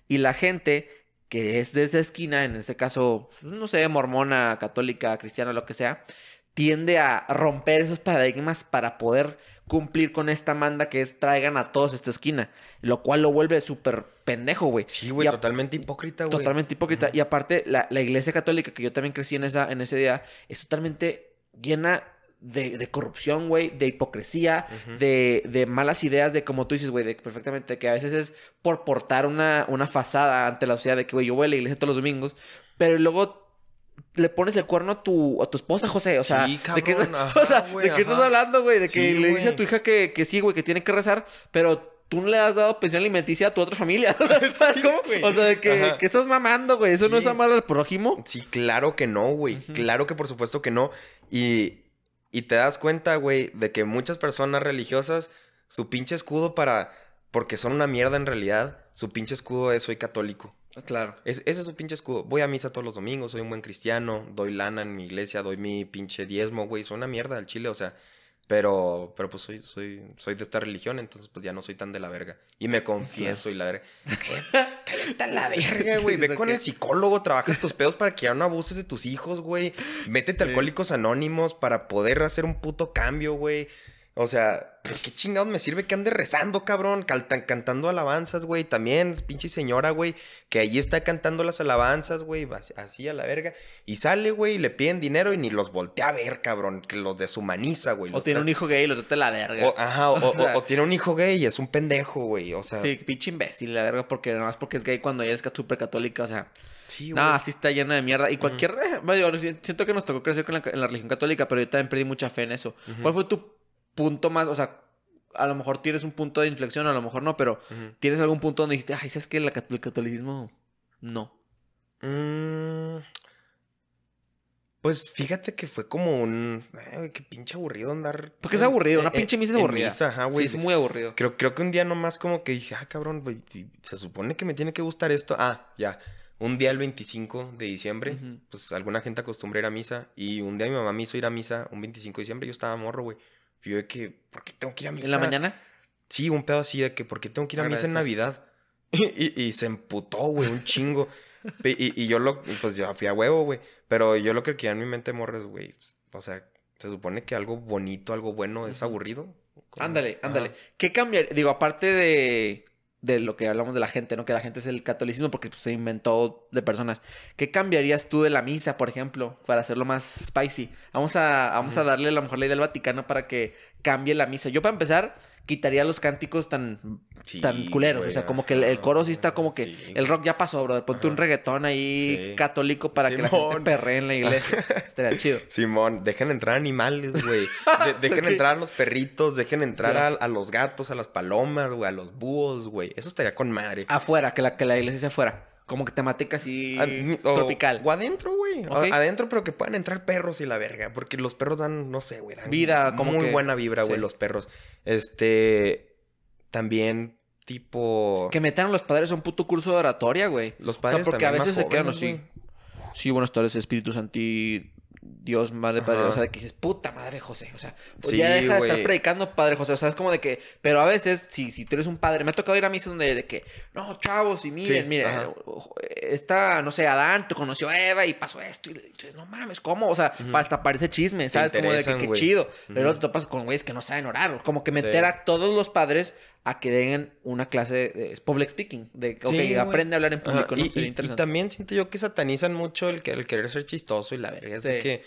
y la gente que es de esa esquina, en este caso, pues, no sé, mormona, católica, cristiana, lo que sea, tiende a romper esos paradigmas para poder cumplir con esta manda que es traigan a todos esta esquina, lo cual lo vuelve súper pendejo, güey. Sí, güey, totalmente hipócrita, güey. Totalmente hipócrita. Y aparte, la, iglesia católica, que yo también crecí en, esa, en ese día, es totalmente llena de, corrupción, güey, de hipocresía, de, malas ideas, de como tú dices, güey, de perfectamente, que a veces es por portar una, una fasada ante la sociedad de que, güey, yo voy a la iglesia todos los domingos, pero luego le pones el cuerno a tu, a esposa, José. O sea, ¿de qué, ¿de qué estás hablando, güey? De que le dice a tu hija que, que sí, güey, que tiene que rezar, pero tú no le has dado pensión alimenticia a tu otra familia. <laughs> <laughs> cómo? O sea, de que, estás mamando, güey. ¿Eso no es amar al prójimo? Sí, claro que no, güey. Claro que por supuesto que no. Y, y te das cuenta, güey, de que muchas personas religiosas, su pinche escudo para... Porque son una mierda en realidad. Su pinche escudo es soy católico. Claro. ese es un pinche escudo. Voy a misa todos los domingos, soy un buen cristiano, doy lana en mi iglesia, doy mi pinche diezmo, güey. Soy una mierda del chile, o sea. Pero, pero pues soy, soy, soy de esta religión, entonces pues ya no soy tan de la verga. Y me confieso y la verga. ¿Qué a la <laughs> verga, güey. Ve con el psicólogo, trabaja tus pedos para que ya no abuses de tus hijos, güey. Métete alcohólicos anónimos para poder hacer un puto cambio, güey. O sea, ¿qué chingados me sirve que ande rezando, cabrón? cantando alabanzas, güey. También, pinche señora, güey, que allí está cantando las alabanzas, güey, así a la verga. Y sale, güey, y le piden dinero y ni los voltea a ver, cabrón, que los deshumaniza, güey. O tiene un hijo gay y lo trata a la verga. O, ajá, <laughs> o, tiene un hijo gay y es un pendejo, güey, o sea. Sí, pinche imbécil, la verga, porque más porque es gay cuando ella es súper católica, o sea. Sí, güey. así está llena de mierda. Y cualquier. <laughs> siento que nos tocó crecer con la, en la religión católica, pero yo también perdí mucha fe en eso. ¿Cuál fue tu punto más, o sea, a lo mejor tienes un punto de inflexión, a lo mejor no, pero tienes algún punto donde dijiste, ay, ¿sabes que el catolicismo no? Mm. pues fíjate que fue como un. qué pinche aburrido andar. Porque es aburrido, una pinche misa es aburrida. ajá, güey. Sí, es muy aburrido. Creo, creo que un día nomás como que dije, ah, cabrón, se supone que me tiene que gustar esto. Ah, ya. Un día el 25 de diciembre, pues alguna gente acostumbra ir a misa. Y un día mi mamá me hizo ir a misa un 25 de diciembre. Yo estaba morro, güey. Y yo de que, ¿por qué tengo que ir a misa? ¿En la mañana? Sí, un pedo así de que, ¿por qué tengo que ir a misa en Navidad? <laughs> Y, se emputó, güey, un chingo. y, yo lo, pues yo fui a huevo, güey. Pero yo lo que queda en mi mente, morres, güey. Pues, o sea, se supone que algo bonito, algo bueno es aburrido. ándale, ándale. ¿Qué cambiaría? Digo, aparte de de lo que hablamos de la gente, ¿no? Que la gente es el catolicismo porque pues, se inventó de personas. ¿Qué cambiarías tú de la misa, por ejemplo, para hacerlo más spicy? Vamos a, vamos a darle a lo mejor ley del Vaticano para que cambie la misa. Yo para empezar quitaría los cánticos tan, culeros. o sea, como que el, coro sí está como que el rock ya pasó, bro. Ponte un reggaetón ahí católico para que la gente perre en la iglesia. <laughs> Estaría chido. Simón, dejen entrar animales, güey. <laughs> dejen entrar a los perritos, dejen entrar a, los gatos, a las palomas, güey, a los búhos, güey. Eso estaría con madre. Afuera, que la, que la iglesia se afuera. Como que temática así tropical. O adentro, güey. Adentro, pero que puedan entrar perros y la verga. Porque los perros dan, no sé, güey. Vida, como Muy buena vibra, güey, los perros. Este. También, tipo. Que metan los padres a un puto curso de oratoria, güey. Los padres O sea, porque a veces se quedan así. Sí, buenas tardes, Espíritu Santi. Dios, madre, padre. O sea, de que dices, puta madre, José. O sea, pues ya deja de estar predicando, padre José. O sea, es como de que, pero a veces, si, si tú eres un padre, me ha tocado ir a misa donde de que, no, chavos, y miren, mire, miren, está, no sé, Adán, tú conoció a Eva y pasó esto. Y dices, no mames, ¿cómo? O sea, hasta parece chisme, ¿sabes? Como de que, qué chido. Pero lo pasa con güeyes que no saben orar. Como que meter a todos los padres a que den una clase de, public speaking, de que aprende a hablar en público, y, también siento yo que satanizan mucho el, el querer ser chistoso y la verga. Es que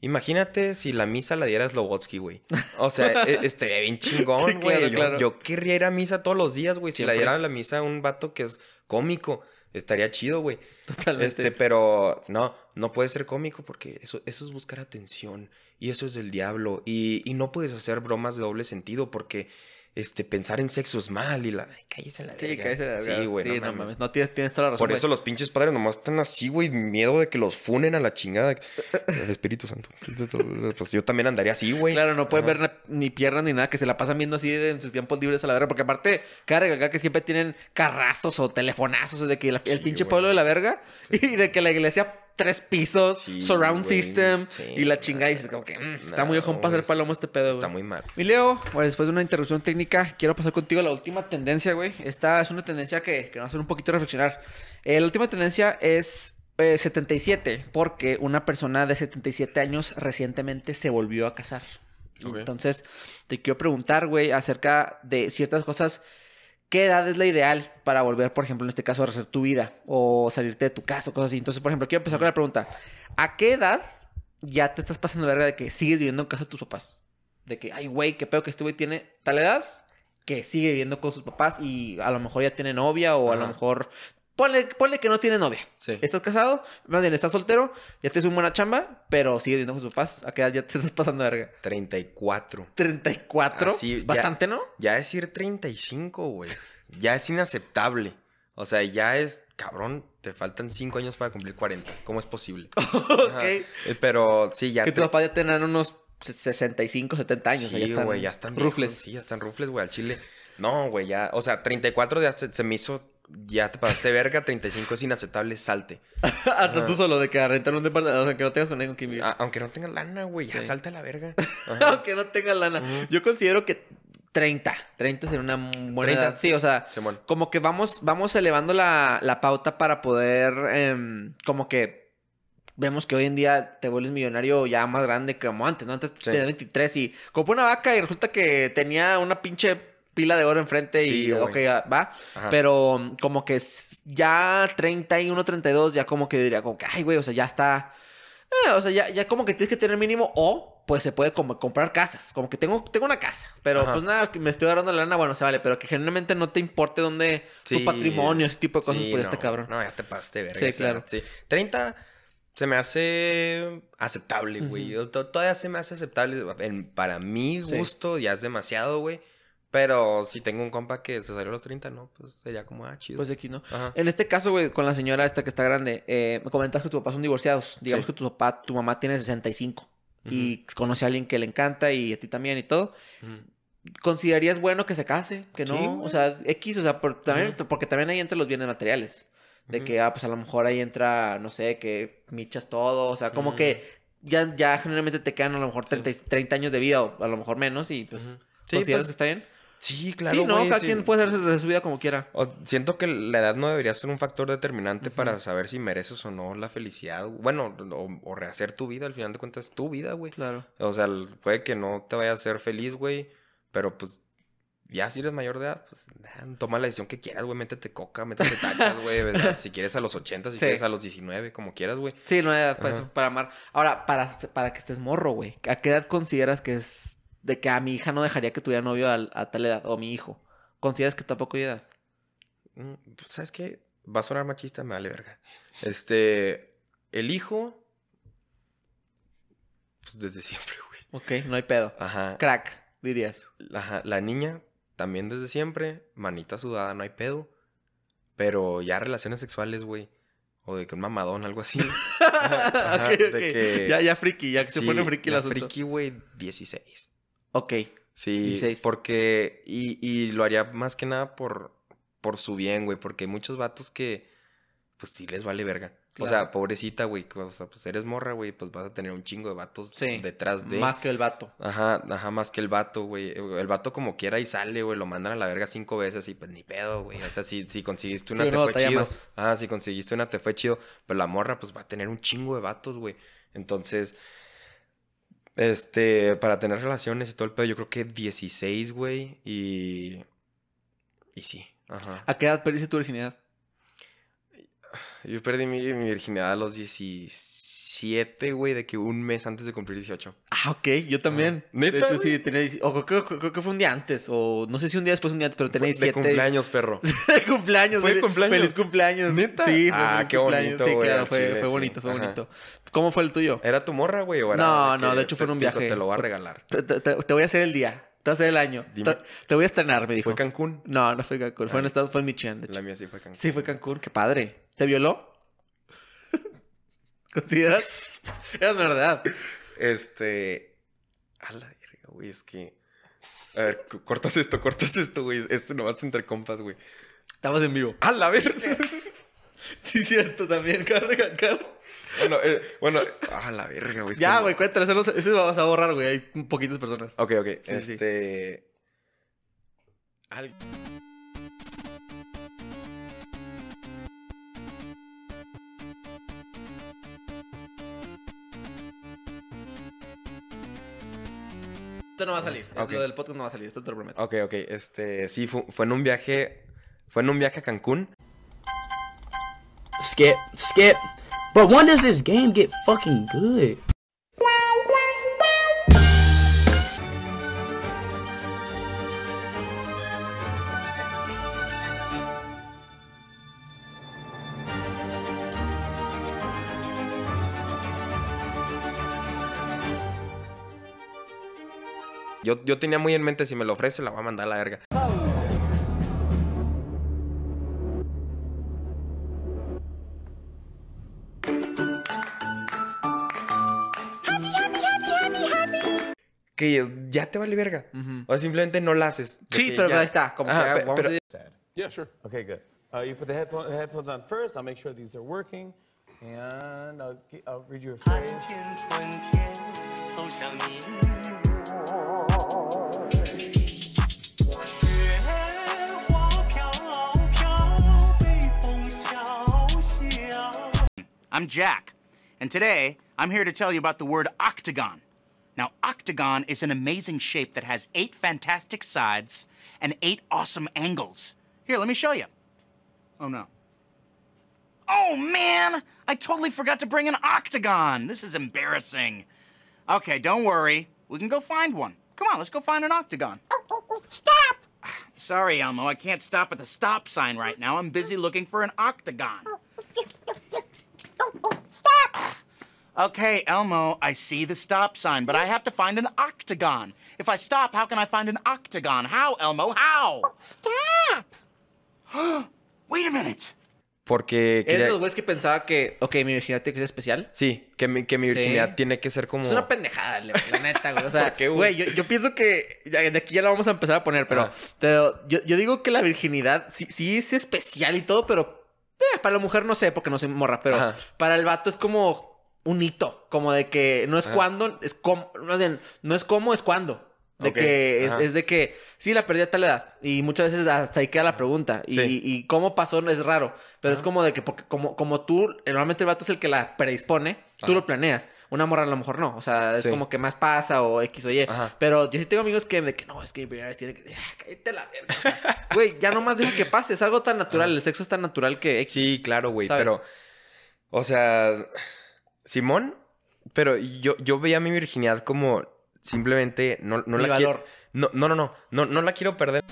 imagínate si la misa la diera Slobotsky, güey. O sea, e, e, estaría bien chingón, <laughs> güey. yo, querría ir a misa todos los días, güey. Si la diera la misa un vato que es cómico estaría chido, güey. Totalmente. Este, pero no, no puede ser cómico porque eso, es buscar atención y eso es del diablo y no puedes hacer bromas de doble sentido porque este, pensar en sexo es mal y la. cállese la Sí, cállese la Sí, güey. Sí, no, mames. No tienes, tienes toda la razón. Por eso los pinches padres nomás están así, güey, miedo de que los funen a la chingada. El Espíritu Santo. <laughs> Pues yo también andaría así, güey. Claro, no pueden ver ni piernas ni nada, que se la pasan viendo así en sus tiempos libres a la verga. Porque aparte, cada acá que siempre tienen carrazos o telefonazos de que el pinche pueblo de la verga <laughs> y de que la iglesia tres pisos, surround system y la chingada. Y dices, como que mm, está muy ojo para hacer palomo este pedo, Está muy mal. Y Leo, pues, después de una interrupción técnica, quiero pasar contigo la última tendencia, güey. Esta es una tendencia que, que nos hace un poquito reflexionar. Eh, la última tendencia es 77, eh, porque una persona de 77 años recientemente se volvió a casar. Entonces, te quiero preguntar, güey, acerca de ciertas cosas ¿Qué edad es la ideal para volver, por ejemplo, en este caso, a hacer tu vida o salirte de tu casa o cosas así? Entonces, por ejemplo, quiero empezar con la pregunta: ¿a qué edad ya te estás pasando verga de que sigues viviendo en casa de tus papás? De que, ay, güey, qué pedo que este güey tiene tal edad que sigue viviendo con sus papás y a lo mejor ya tiene novia o a lo mejor Ponle, que no tiene novia. Sí. Estás casado, más bien estás soltero, ya tienes una buena chamba, pero sigue viendo con su paz. ¿A qué edad ya te <laughs> estás pasando de verga? 34. 34. sí Bastante, ¿no? Ya decir 35, güey. Ya es inaceptable. O sea, ya es, cabrón, te faltan 5 años para cumplir 40. ¿Cómo es posible? <laughs> ok. Eh, pero sí, ya. Que te... tus papás ya tengan unos 65, 70 años. Sí, güey, ya están rufles. sí, ya están rufles, güey, al chile. No, güey, ya. O sea, 34 ya se me hizo ya te pasaste verga, 35 es inaceptable, salte. <laughs> Hasta tú solo, de que rentar un departamento, o sea, que no tengas con alguien con quien vivir. aunque no tengas lana, güey, ya salte a la verga. <laughs> aunque no tengas lana. Yo considero que 30, 30 sería una buena Sí, o sea, como que vamos, vamos elevando la, la pauta para poder, em, como que vemos que hoy en día te vuelves millonario ya más grande que como antes, ¿no? Antes sí. tenías 23 y compré una vaca y resulta que tenía una pinche pila de oro enfrente y, ok, va. Pero como que ya 31, 32, ya como que diría, como que, ay, güey, o sea, ya está. Eh, o sea, ya, como que tienes que tener mínimo o pues se puede como comprar casas. Como que tengo, una casa, pero pues nada, que me estoy agarrando la lana, bueno, se vale, pero que generalmente no te importe dónde tu patrimonio, ese tipo de cosas por este cabrón. No, ya te pasaste, verga. Sí, claro. Sí. 30 se me hace aceptable, güey. Todavía se me hace aceptable. para mi gusto, ya es demasiado, güey. Pero si tengo un compa que se salió a los 30, ¿no? Pues sería como, ah, chido. Pues aquí, ¿no? En este caso, güey, con la señora esta que está grande, eh, me comentas que tus papás son divorciados. Digamos que tu papá, tu mamá tiene 65 y conoce a alguien que le encanta y a ti también y todo. ¿Considerarías bueno que se case? Que no, o sea, X, o sea, por, también, porque también ahí entre los bienes materiales. De que, ah, pues a lo mejor ahí entra, no sé, que michas todo, o sea, como que ya, ya generalmente te quedan a lo mejor 30, años de vida o a lo mejor menos y pues... ¿Consideras pues que está bien? Sí, claro. Sí, no, cada quien puede hacer su vida como quiera. siento que la edad no debería ser un factor determinante para saber si mereces o no la felicidad. Bueno, o, rehacer tu vida, al final de cuentas, tu vida, güey. Claro. O sea, puede que no te vaya a hacer feliz, güey, pero pues ya si eres mayor de edad, pues toma la decisión que quieras, güey. Métete coca, métete tachas, güey. <laughs> si quieres a los 80, si quieres a los 19, como quieras, güey. Sí, no hay edad para, para amar. Ahora, para, para que estés morro, güey. ¿A qué edad consideras que es de que a mi hija no dejaría que tuviera novio a, tal edad, o mi hijo. ¿Consideras que tampoco hay edad? Mm, pues, ¿Sabes qué? Va a sonar machista, me vale verga. Este, el hijo, pues desde siempre, güey. Ok, no hay pedo. Ajá. Crack, dirías. Ajá, la niña, también desde siempre, manita sudada, no hay pedo. Pero ya relaciones sexuales, güey. O de que un mamadón, algo así. <laughs> Ya, ya friki, ya se pone friki las asunto. Friki, güey, 16. Ok. Sí, porque. Y, y, lo haría más que nada por, por su bien, güey. Porque hay muchos vatos que. Pues sí les vale verga. O sea, pobrecita, güey. O sea, pues eres morra, güey. Pues vas a tener un chingo de vatos detrás de. Más que el vato. Ajá, ajá, más que el vato, güey. El vato como quiera y sale, güey. Lo mandan a la verga cinco veces y pues ni pedo, güey. O sea, si, si conseguiste una te fue chido. Ajá, si conseguiste una te fue chido. Pero pues, la morra, pues va a tener un chingo de vatos, güey. Entonces, este, para tener relaciones y todo el pedo, yo creo que 16, güey. Y. Y sí. Ajá. ¿A qué edad perdiste tu virginidad? Yo perdí mi, virginidad a los 17 güey, de que un mes antes de cumplir 18. Ah, ok, yo ah, también. ¿neta, de hecho, sí, tenía. O creo, que fue un día antes, o no sé si un día después, un día antes, pero tenía 17. <laughs> De cumpleaños, perro. de cumpleaños, Feliz cumpleaños. ¿Neta? ah, qué Bonito, sí, claro, fue, bonito, fue bonito. ¿Cómo fue el tuyo? ¿Era tu morra, güey? no, no, de hecho fue en un viaje. Te lo voy a regalar. Te, voy a hacer el día. Te a voy hacer el año. Te, voy a estrenar, me dijo. ¿Fue Cancún? No, no fue Cancún. Fue en Estados fue en Michigan. De hecho. La mía sí fue Cancún. Sí, fue Cancún. Qué padre. ¿Te violó? ¿Consideras? es verdad. Este. A la verga, güey, es que. A ver, cortas esto, cortas esto, güey. Esto no vas entre compas, güey. Estamos en vivo. A la verga. <laughs> sí, cierto, también, carga, caro Bueno, eh, bueno, a la verga, güey. Ya, güey, cuéntale, eso, no, eso vas a borrar, güey. Hay poquitas personas. Ok, ok. este. Alguien. Esto no va a salir. el Lo del podcast no va a salir, esto te lo prometo. Ok, ok. Este, sí, fue, fue en un viaje. Fue en un viaje a Cancún. Skip, skip. But when does this game get fucking good? yo, yo tenía muy en mente, si me lo ofrece, la voy a mandar a la verga. que ya te vale verga. O simplemente no la haces. Sí, pero ahí está. Como Ajá, que, ah, vamos pero... a... Yeah, sure. Okay, good. Uh, you put the headphones, the headphones on first. I'll make sure these are working. And I'll, I'll read you a I'm Jack, and today I'm here to tell you about the word octagon. Now, octagon is an amazing shape that has eight fantastic sides and eight awesome angles. Here, let me show you. Oh no. Oh man, I totally forgot to bring an octagon. This is embarrassing. Okay, don't worry. We can go find one. Come on, let's go find an octagon. Oh, stop! <sighs> Sorry, Elmo, I can't stop at the stop sign right now. I'm busy looking for an octagon. Okay, Elmo, I see the stop sign, but I have to find an octagon. If I stop, how can I find an octagon? How, Elmo? How? Oh, stop. <gasps> Wait a minute. Porque. Quería... Eres de los güeyes que pensaba que, ok, mi virginidad tiene que ser especial. Sí, que mi, que mi virginidad tiene que ser como. Es una pendejada, la neta, güey. O sea, <laughs> güey, yo, pienso que. De aquí ya la vamos a empezar a poner, pero. Ah. yo, digo que la virginidad sí, es especial y todo, pero. Eh, para la mujer no sé, porque no soy morra, pero para el vato es como un hito, como de que no es cuando, es como, no, no es cómo, es cuándo. De que es, de que sí la perdí a tal edad. Y muchas veces hasta ahí queda la pregunta. Y, cómo pasó es raro. Pero es como de que, porque como, como tú, normalmente el vato es el que la predispone, tú lo planeas. Una morra a lo mejor no. O sea, es como que más pasa o X o Y. Pero yo sí tengo amigos que me que no, es que mi primera vez tiene que. Ah, la verga. O sea, <laughs> güey, ya nomás deja que pase. Es algo tan natural. El sexo es tan natural que Sí, claro, güey. Pero. O sea. Simón, pero yo, yo veía mi virginidad como simplemente no, no la quiero. No, no, no, no, no, la quiero perder.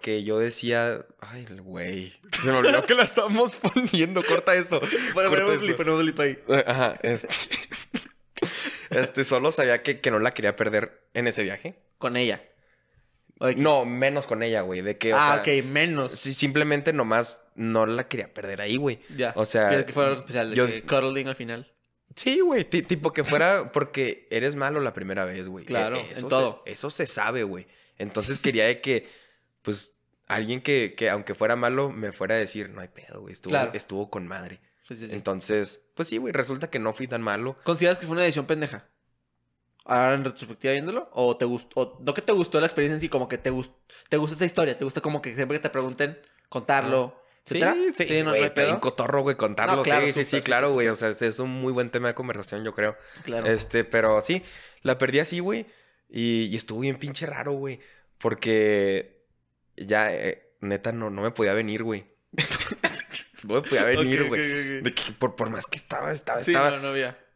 Que yo decía, ay, el güey, se me olvidó que la estábamos <laughs> poniendo, corta eso. pero no ahí. Eh, ajá, este, <laughs> este. solo sabía que no la quería perder en ese viaje. Con ella. No, menos con ella, güey. De que, o ah, ok, menos. Sí, simplemente nomás no la quería perder ahí, güey. Ya. O sea. que fuera algo especial, de cuddling al final. Sí, güey. Tipo que fuera porque eres malo la primera vez, güey. Claro, e, eso en todo. eso se sabe, güey. Entonces quería de que, pues, alguien que, aunque fuera malo, me fuera a decir, no hay pedo, güey. Estuvo, estuvo con madre. Entonces, pues sí, güey. Resulta que no fui tan malo. ¿Consideras que fue una edición pendeja? ahora en retrospectiva viéndolo? ¿O te gustó, no que te gustó la experiencia en sí, como que te, gustó te gusta esa historia? ¿Te gusta como que siempre que te pregunten contarlo? Ah. etcétera Sí, sí, sí, güey, cotorro, güey, contarlo. claro, sí, sí, sí, claro, güey. O sea, es un muy buen tema de conversación, yo creo. Claro. Este, pero sí, la perdí así, güey. Y, estuvo bien pinche raro, güey. Porque ya, eh, neta, no, no me podía venir, güey. <laughs> no me podía venir, güey. por, más que estaba, estaba, sí, estaba. No,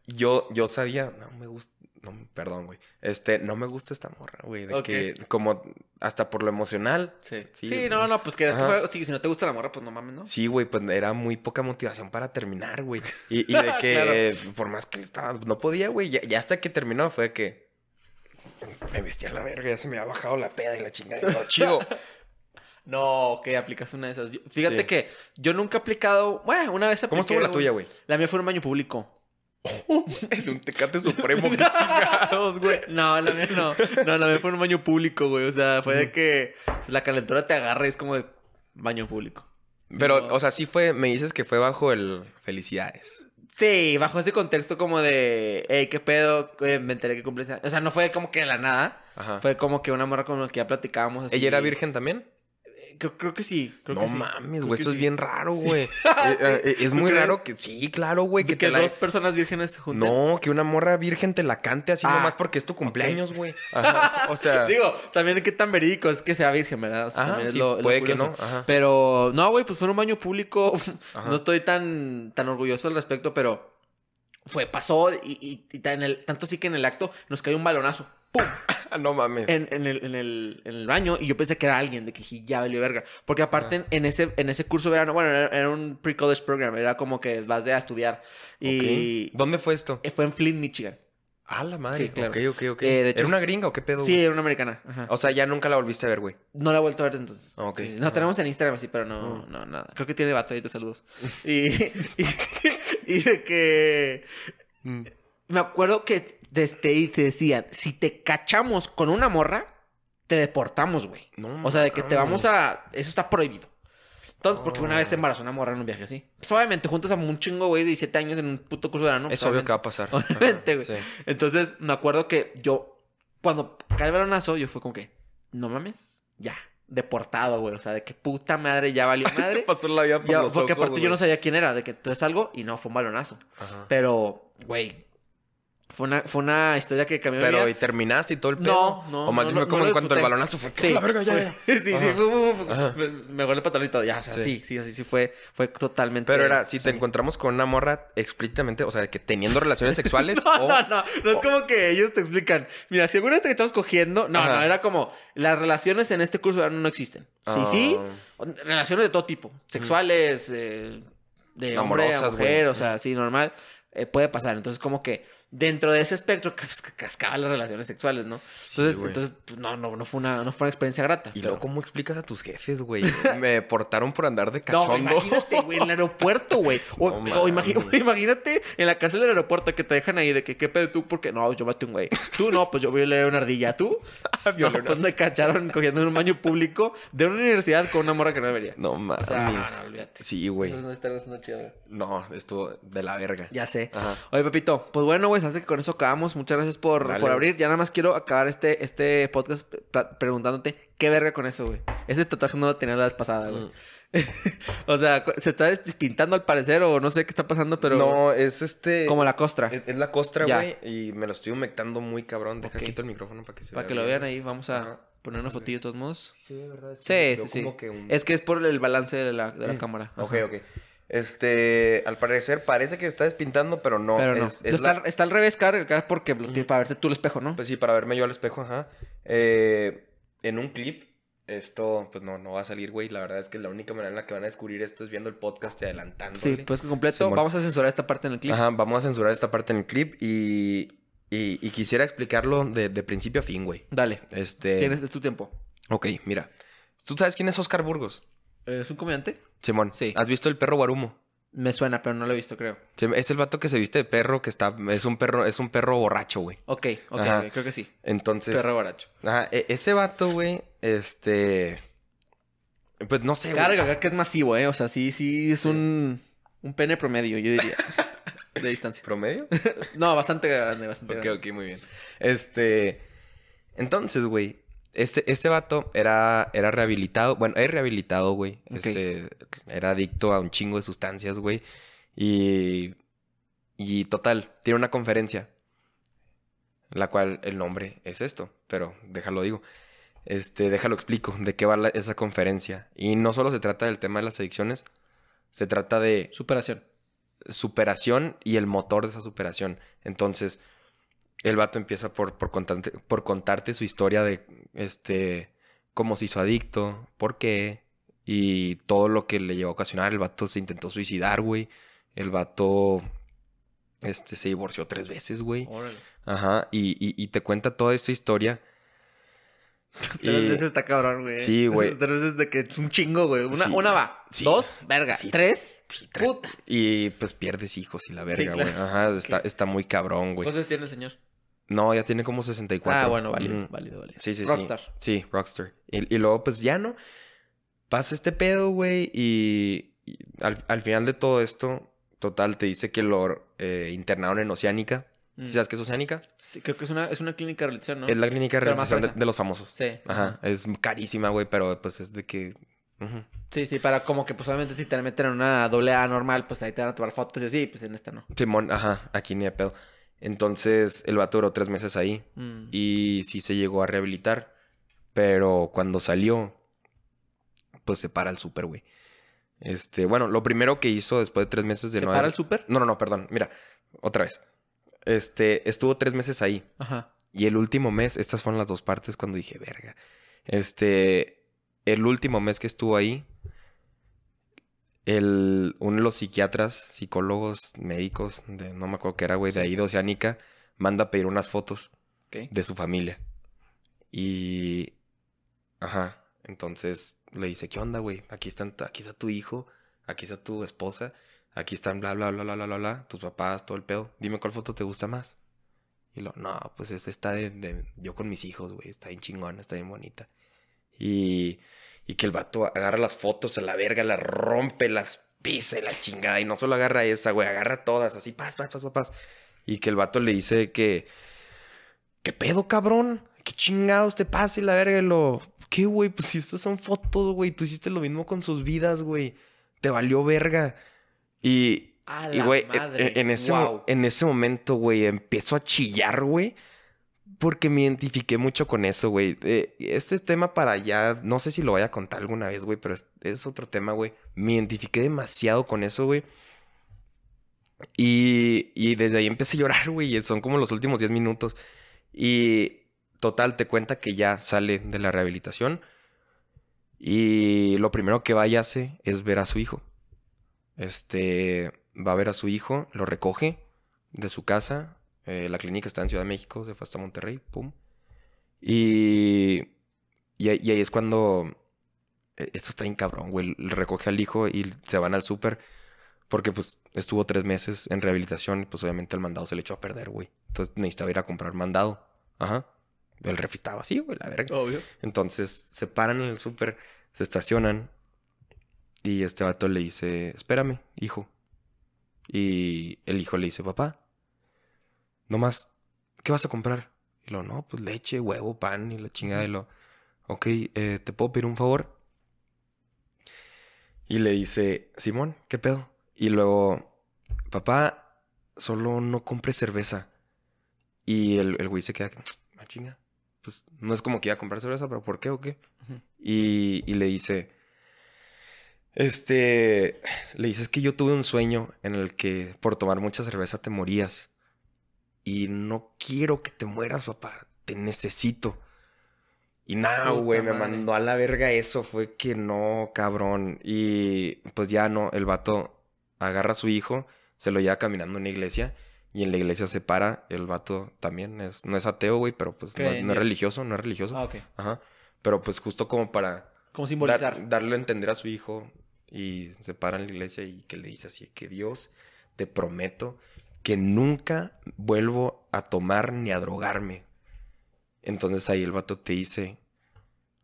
Yo, yo sabía, no me gusta no, perdón, güey. Este, no me gusta esta morra, güey. De que, como, hasta por lo emocional. Sí. Sí, sí no, no, pues que, si no te gusta la morra, pues no mames, ¿no? Sí, güey, pues era muy poca motivación para terminar, güey. Y, y de <laughs> que, por más que estaba, no podía, güey. Ya, hasta que terminó fue que me a la verga, ya se me había bajado la peda y la chingada. Y no, chido. <laughs> No, ok, aplicas una de esas. fíjate que yo nunca he aplicado. Bueno, una vez apliqué. ¿Cómo estuvo la tuya, güey? La mía fue en un baño público. Oh, <laughs> un tecate supremo, <laughs> chingados, güey. No, la mía no. No, la mía fue un baño público, güey. O sea, fue de que la calentura te agarra y es como de baño público. Pero, o sea, sí fue, me dices que fue bajo el felicidades. Sí, bajo ese contexto como de, hey, qué pedo, me enteré que cumple O sea, no fue como que de la nada. Ajá. Fue como que una morra con la que ya platicábamos. ¿Ella era virgen también? creo, creo que sí. no mames, güey. Esto es bien raro, güey. <laughs> Eh, eh, es muy raro que. Sí, claro, güey. Que, que dos personas vírgenes se junten. No, que una morra virgen te la cante así ah, nomás porque es tu cumpleaños, güey. <laughs> O sea. <laughs> Digo, también que tan verídico es que sea virgen, ¿verdad? O puede que no. Pero no, güey, pues fue un baño público. No estoy tan, tan orgulloso al respecto, pero fue, pasó y, tanto sí que en el acto nos cayó un balonazo. ¡Pum! <laughs> no mames. En, el, baño y yo pensé que era alguien de que ya valió verga. Porque aparte en, ese, en ese curso de verano, bueno, era, un pre-college program, era como que vas de a estudiar. Y ¿Dónde fue esto? Eh, fue en Flint, Michigan. Ah, la madre. claro. Ok, ok, ok. Eh, ¿Era una gringa o qué pedo? Sí, era una americana. O sea, ya nunca la volviste a ver, güey. No la he vuelto a ver entonces. Ok. Nos tenemos en Instagram, sí, pero no, mm. no, nada. Creo que tiene batallita, saludos. <laughs> <laughs> y, y, de que. Mm. Me acuerdo que este, y te decían, si te cachamos con una morra, te deportamos, güey. o sea, de que te vamos a... Eso está prohibido. Entonces, porque una vez se embarazó una morra en un viaje así. Pues, obviamente, juntas a un chingo, güey, de 17 años en un puto curso de verano. Es obvio que va a pasar. <laughs> Obviamente, güey. Entonces, me acuerdo que yo, cuando cae el balonazo, yo fue como que, no mames, ya, deportado, güey. O sea, de que puta madre, ya valió <laughs> madre. ¿Qué pasó la vida ya, Porque aparte yo no sabía quién era, de que tú es algo y no, fue un balonazo. Pero, güey, fue una, fue una historia que cambió Pero, ¿y terminaste y todo el pedo? No, no. O más bien como en cuanto el balonazo fue... Sí, <laughs> sí, sí, Fue, el pantalón y todo. Ya, o sea, sí, sí, sí, así sí fue, fue totalmente... Pero era, si te encontramos con una morra explícitamente, o sea, que teniendo relaciones <laughs> sexuales no, No, no, no. es como que ellos te explican. Mira, si alguna vez te estamos cogiendo... No, no, era como... Las relaciones en este curso no existen. Sí, sí. Ah. Relaciones de todo tipo. Sexuales, eh, de Amorosas, hombre mujer, o sea, sí, normal. Eh, puede pasar. Entonces, como que dentro de ese espectro que, pues, las relaciones sexuales, ¿no? Entonces, entonces pues, no, no, no fue una, no fue una experiencia grata. Y luego, ¿cómo explicas a tus jefes, güey? <laughs> Me portaron por andar de cachondo. No, imagínate, güey, en el aeropuerto, güey. <laughs> O, <laughs> imagínate en la cárcel del aeropuerto que te dejan ahí de que, ¿qué pedo tú? Porque no, yo maté un güey. Tú no, pues yo leer una ardilla. ¿Tú? Ah, me cacharon cogiendo en un baño público de una universidad con una morra que no debería. No mames. Sí, güey. No, estuvo de la verga. Ya sé. Oye, Pepito, pues bueno, güey pues, hace que con eso acabamos. Muchas gracias por, por abrir. Ya nada más quiero acabar este, este podcast preguntándote qué verga con eso, güey. Ese tatuaje no lo tenía la vez pasada, güey. Mm. <laughs> o sea, se está despintando al parecer o no sé qué está pasando, pero... No, es este... Como la costra. Es, la costra, güey. Y me lo estoy humectando muy cabrón. Deja, okay. quito el micrófono para que se Para que lo vean ahí. Vamos a poner una fotillo de todos modos. Sí, verdad. Es que sí, sí, Es que es por el balance de la, mm. cámara. Ok, ok. Este, al parecer parece que está despintando, pero no. no. está, al revés, Car, porque para verte tú el espejo, ¿no? Pues sí, para verme yo al espejo, ajá. Eh, en un clip, esto, pues no, no va a salir, güey. La verdad es que la única manera en la que van a descubrir esto es viendo el podcast y adelantando. Sí, pues completo. Vamos a censurar esta parte en el clip. Ajá, vamos a censurar esta parte en el clip y. quisiera explicarlo de, principio a fin, güey. Dale. Este. Tienes es tu tiempo. Ok, mira. ¿Tú sabes quién es Oscar Burgos? ¿Es un comediante? Simón. Sí. ¿Has visto el perro Guarumo? Me suena, pero no lo he visto, creo. es el vato que se viste de perro, que está. Es un perro, es un perro borracho, güey. Ok, ok, creo que sí. Entonces. Perro borracho. Ajá. E, ese vato, güey, este. Pues no sé, Carga, que es masivo, ¿eh? O sea, sí, sí es un. Un pene promedio, yo diría. de distancia. <laughs> ¿Promedio? <laughs> no, bastante grande, bastante grande. Ok, ok, muy bien. Este. Entonces, güey, este, este vato era, era rehabilitado. Bueno, es rehabilitado, güey. Este, era adicto a un chingo de sustancias, güey. Y. Y total, tiene una conferencia. La cual el nombre es esto. Pero déjalo digo. Este, déjalo explico de qué va esa conferencia. Y no solo se trata del tema de las adicciones. Se trata de. Superación superación y el motor de esa superación. Entonces, el vato empieza por, por, contarte, por contarte su historia de este, cómo se hizo adicto, por qué, y todo lo que le llegó a ocasionar. El vato se intentó suicidar, güey. El vato este, se divorció tres veces, güey. Órale. Ajá, y, te cuenta toda esta historia. <laughs> Tres veces está cabrón, güey. Sí, güey. Tres veces de que es un chingo, güey. Una, una va. dos, verga. tres, puta. Y pues pierdes hijos y la verga, güey. Ajá, está, muy cabrón, güey. Entonces tiene el señor? No, ya tiene como 64. Ah, bueno, válido, válido, válido. Sí, sí, Rockstar. Sí, Rockstar. Y, luego, pues ya no. Pasa este pedo, güey. Y, al, final de todo esto, total, te dice que lo eh, internaron en Oceánica. Mm. ¿Sabes qué es Oceánica? Sí, creo que es una, es una clínica de ¿no? Es la clínica de de, los famosos. Sí. Ajá. Es carísima, güey, pero pues es de que. Sí, sí, para como que pues obviamente si te meten en una doble A normal, pues ahí te van a tomar fotos y así, pues en esta no. Simón, ajá, aquí ni de pedo. Entonces el vato duró tres meses ahí mm. y sí se llegó a rehabilitar, pero cuando salió, pues se para el súper, güey. Este, bueno, lo primero que hizo después de tres meses de ¿Se no para el súper? No, no, no, perdón, mira, otra vez. Este, estuvo tres meses ahí. Ajá. Y el último mes, estas fueron las dos partes cuando dije, verga. Este, el último mes que estuvo ahí, el, uno de los psiquiatras, psicólogos, médicos, de, no me acuerdo qué era, güey, de ahí de Oceánica, manda a pedir unas fotos de su familia. Y. Ajá. Entonces le dice: ¿Qué onda, güey? Aquí, están, aquí está tu hijo, aquí está tu esposa, aquí están bla, bla, bla, bla, bla, bla, tus papás, todo el pedo. Dime cuál foto te gusta más. Y lo, no, pues esta está de, de, yo con mis hijos, güey, está bien chingona, está bien bonita. Y y que el vato agarra las fotos a la verga, las rompe, las pisa la chingada. Y no solo agarra esa, güey, agarra todas, así, paz, paz, paz, paz, Y que el vato le dice que, ¿qué pedo, cabrón? ¿Qué chingados te pasa y la verga? lo, ¿qué, güey? Pues si estas son fotos, güey, tú hiciste lo mismo con sus vidas, güey. Te valió verga. Y, güey, e, e, en, ese, en ese momento, güey, empiezo a chillar, güey. Porque me identifiqué mucho con eso, güey. Eh, este tema para allá, no sé si lo vaya a contar alguna vez, güey, pero es, otro tema, güey. Me identifiqué demasiado con eso, güey. Y, y desde ahí empecé a llorar, güey. Son como los últimos 10 minutos. Y total, te cuenta que ya sale de la rehabilitación. Y lo primero que va y hace es ver a su hijo. Este, va a ver a su hijo, lo recoge de su casa, eh, la clínica está en Ciudad de México, se fue hasta Monterrey, pum. Y, y, ahí es cuando... Eh, esto está bien cabrón, güey. recoge al hijo y se van al súper. Porque pues estuvo tres meses en rehabilitación y pues obviamente el mandado se le echó a perder, güey. Entonces necesitaba ir a comprar mandado. Ajá. El refitaba así, güey, la verga. Obvio. Entonces se paran en el súper, se estacionan y este vato le dice, espérame, hijo. Y el hijo le dice, papá, nomás, ¿qué vas a comprar? Y luego, no, pues leche, huevo, pan y la chingada. Y lo, ok, eh, ¿te puedo pedir un favor? Y le dice, Simón, ¿qué pedo? Y luego, papá, solo no compre cerveza. Y el, el güey se queda, ma ah, chinga. Pues no es como que iba a comprar cerveza, pero ¿por qué o qué? y, le dice, este, le es que yo tuve un sueño en el que por tomar mucha cerveza te morías. Y no quiero que te mueras, papá. Te necesito. Y nada, güey, me mandó a la verga eso. Fue que no, cabrón. Y pues ya no, el vato agarra a su hijo, se lo lleva caminando en una iglesia. Y en la iglesia se para. El vato también es, no es ateo, güey, pero pues no, es religioso, no es religioso. Ah, Ajá. Pero pues justo como para. Como simbolizar. darle a entender a su hijo. Y se para en la iglesia y que le dice así: que Dios, te prometo que nunca vuelvo a tomar ni a drogarme. Entonces ahí el vato te dice,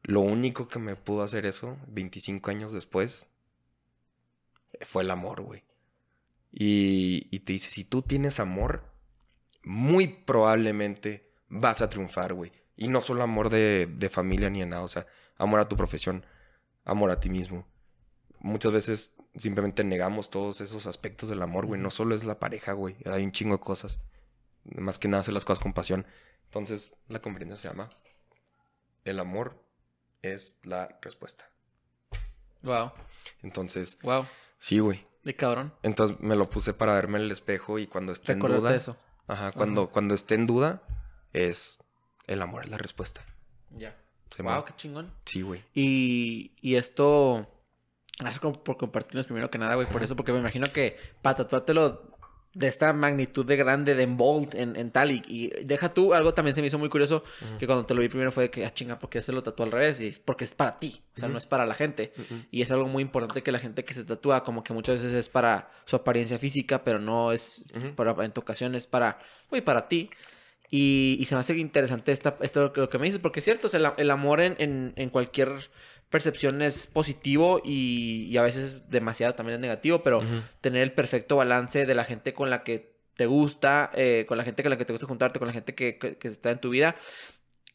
lo único que me pudo hacer eso, 25 años después, fue el amor, güey. Y, te dice, si tú tienes amor, muy probablemente vas a triunfar, güey. Y no solo amor de, de familia ni de nada, o sea, amor a tu profesión, amor a ti mismo, muchas veces simplemente negamos todos esos aspectos del amor, güey. No solo es la pareja, güey. Hay un chingo de cosas. Más que nada hacer las cosas con pasión. Entonces, la conferencia se llama El amor es la respuesta. Wow. Entonces. Wow. Sí, güey. De cabrón. Entonces me lo puse para verme en el espejo y cuando esté en duda. eso. Ajá. Cuando, cuando esté en duda, es el amor es la respuesta. Ya. Wow, qué chingón. Sí, güey. Y, y esto Gracias por compartirnos primero que nada, güey, por eso, porque me imagino que para tatuártelo de esta magnitud de grande, de Bolt en, en tal, y, deja tú, algo también se me hizo muy curioso, que cuando te lo vi primero fue de que, ah, chinga, ¿por qué se lo tatuó al revés? Y es porque es para ti, o sea, no es para la gente. Y es algo muy importante que la gente que se tatúa, como que muchas veces es para su apariencia física, pero no es, en tu ocasión es para, muy para ti. Y, se me hace interesante esta, esto lo que me dices, porque es cierto, el, amor en, en cualquier percepción es positivo y, y a veces demasiado también es negativo, pero tener el perfecto balance de la gente con la que te gusta, eh, con la gente con la que te gusta juntarte, con la gente que, que, que está en tu vida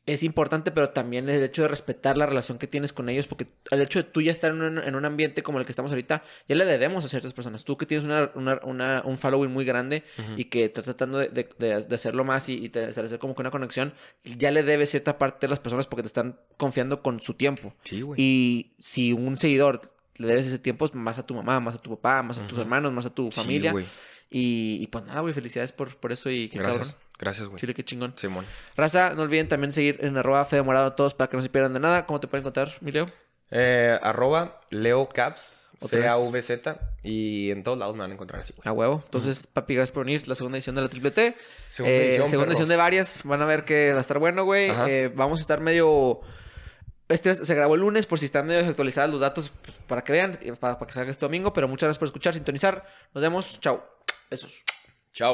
es importante, pero también el hecho de respetar la relación que tienes con ellos, porque el hecho de tú ya estar en un, ambiente como el que estamos ahorita, ya le debemos a ciertas personas. Tú que tienes una, una, un following muy grande y que estás tratando de, hacerlo más y, de establecer como que una conexión, ya le debes cierta parte de las personas porque te están confiando con su tiempo. Sí, güey. Y si un seguidor le debes ese tiempo, más a tu mamá, más a tu papá, más a tus hermanos, más a tu familia. y, pues nada, güey, felicidades por, por eso y qué cabrón. Gracias, güey. Chile, qué chingón. Simón. Raza, no olviden también seguir en arroba Fede Morado a todos para que no se pierdan de nada. ¿Cómo te pueden contar, mi Leo? Eh, arroba Leo Caps. C-A-V-Z. Y en todos lados me van a encontrar así. Güey. A huevo. Entonces, papi, gracias por venir. La segunda edición de la Triple T. Segunda, eh, edición, segunda edición. de varias. Van a ver que va a estar bueno, güey. Eh, vamos a estar medio. Este se grabó el lunes por si están medio actualizados los datos pues, para que vean, para, para que salga este domingo. Pero muchas gracias por escuchar, sintonizar. Nos vemos. Chao. Besos. Chao.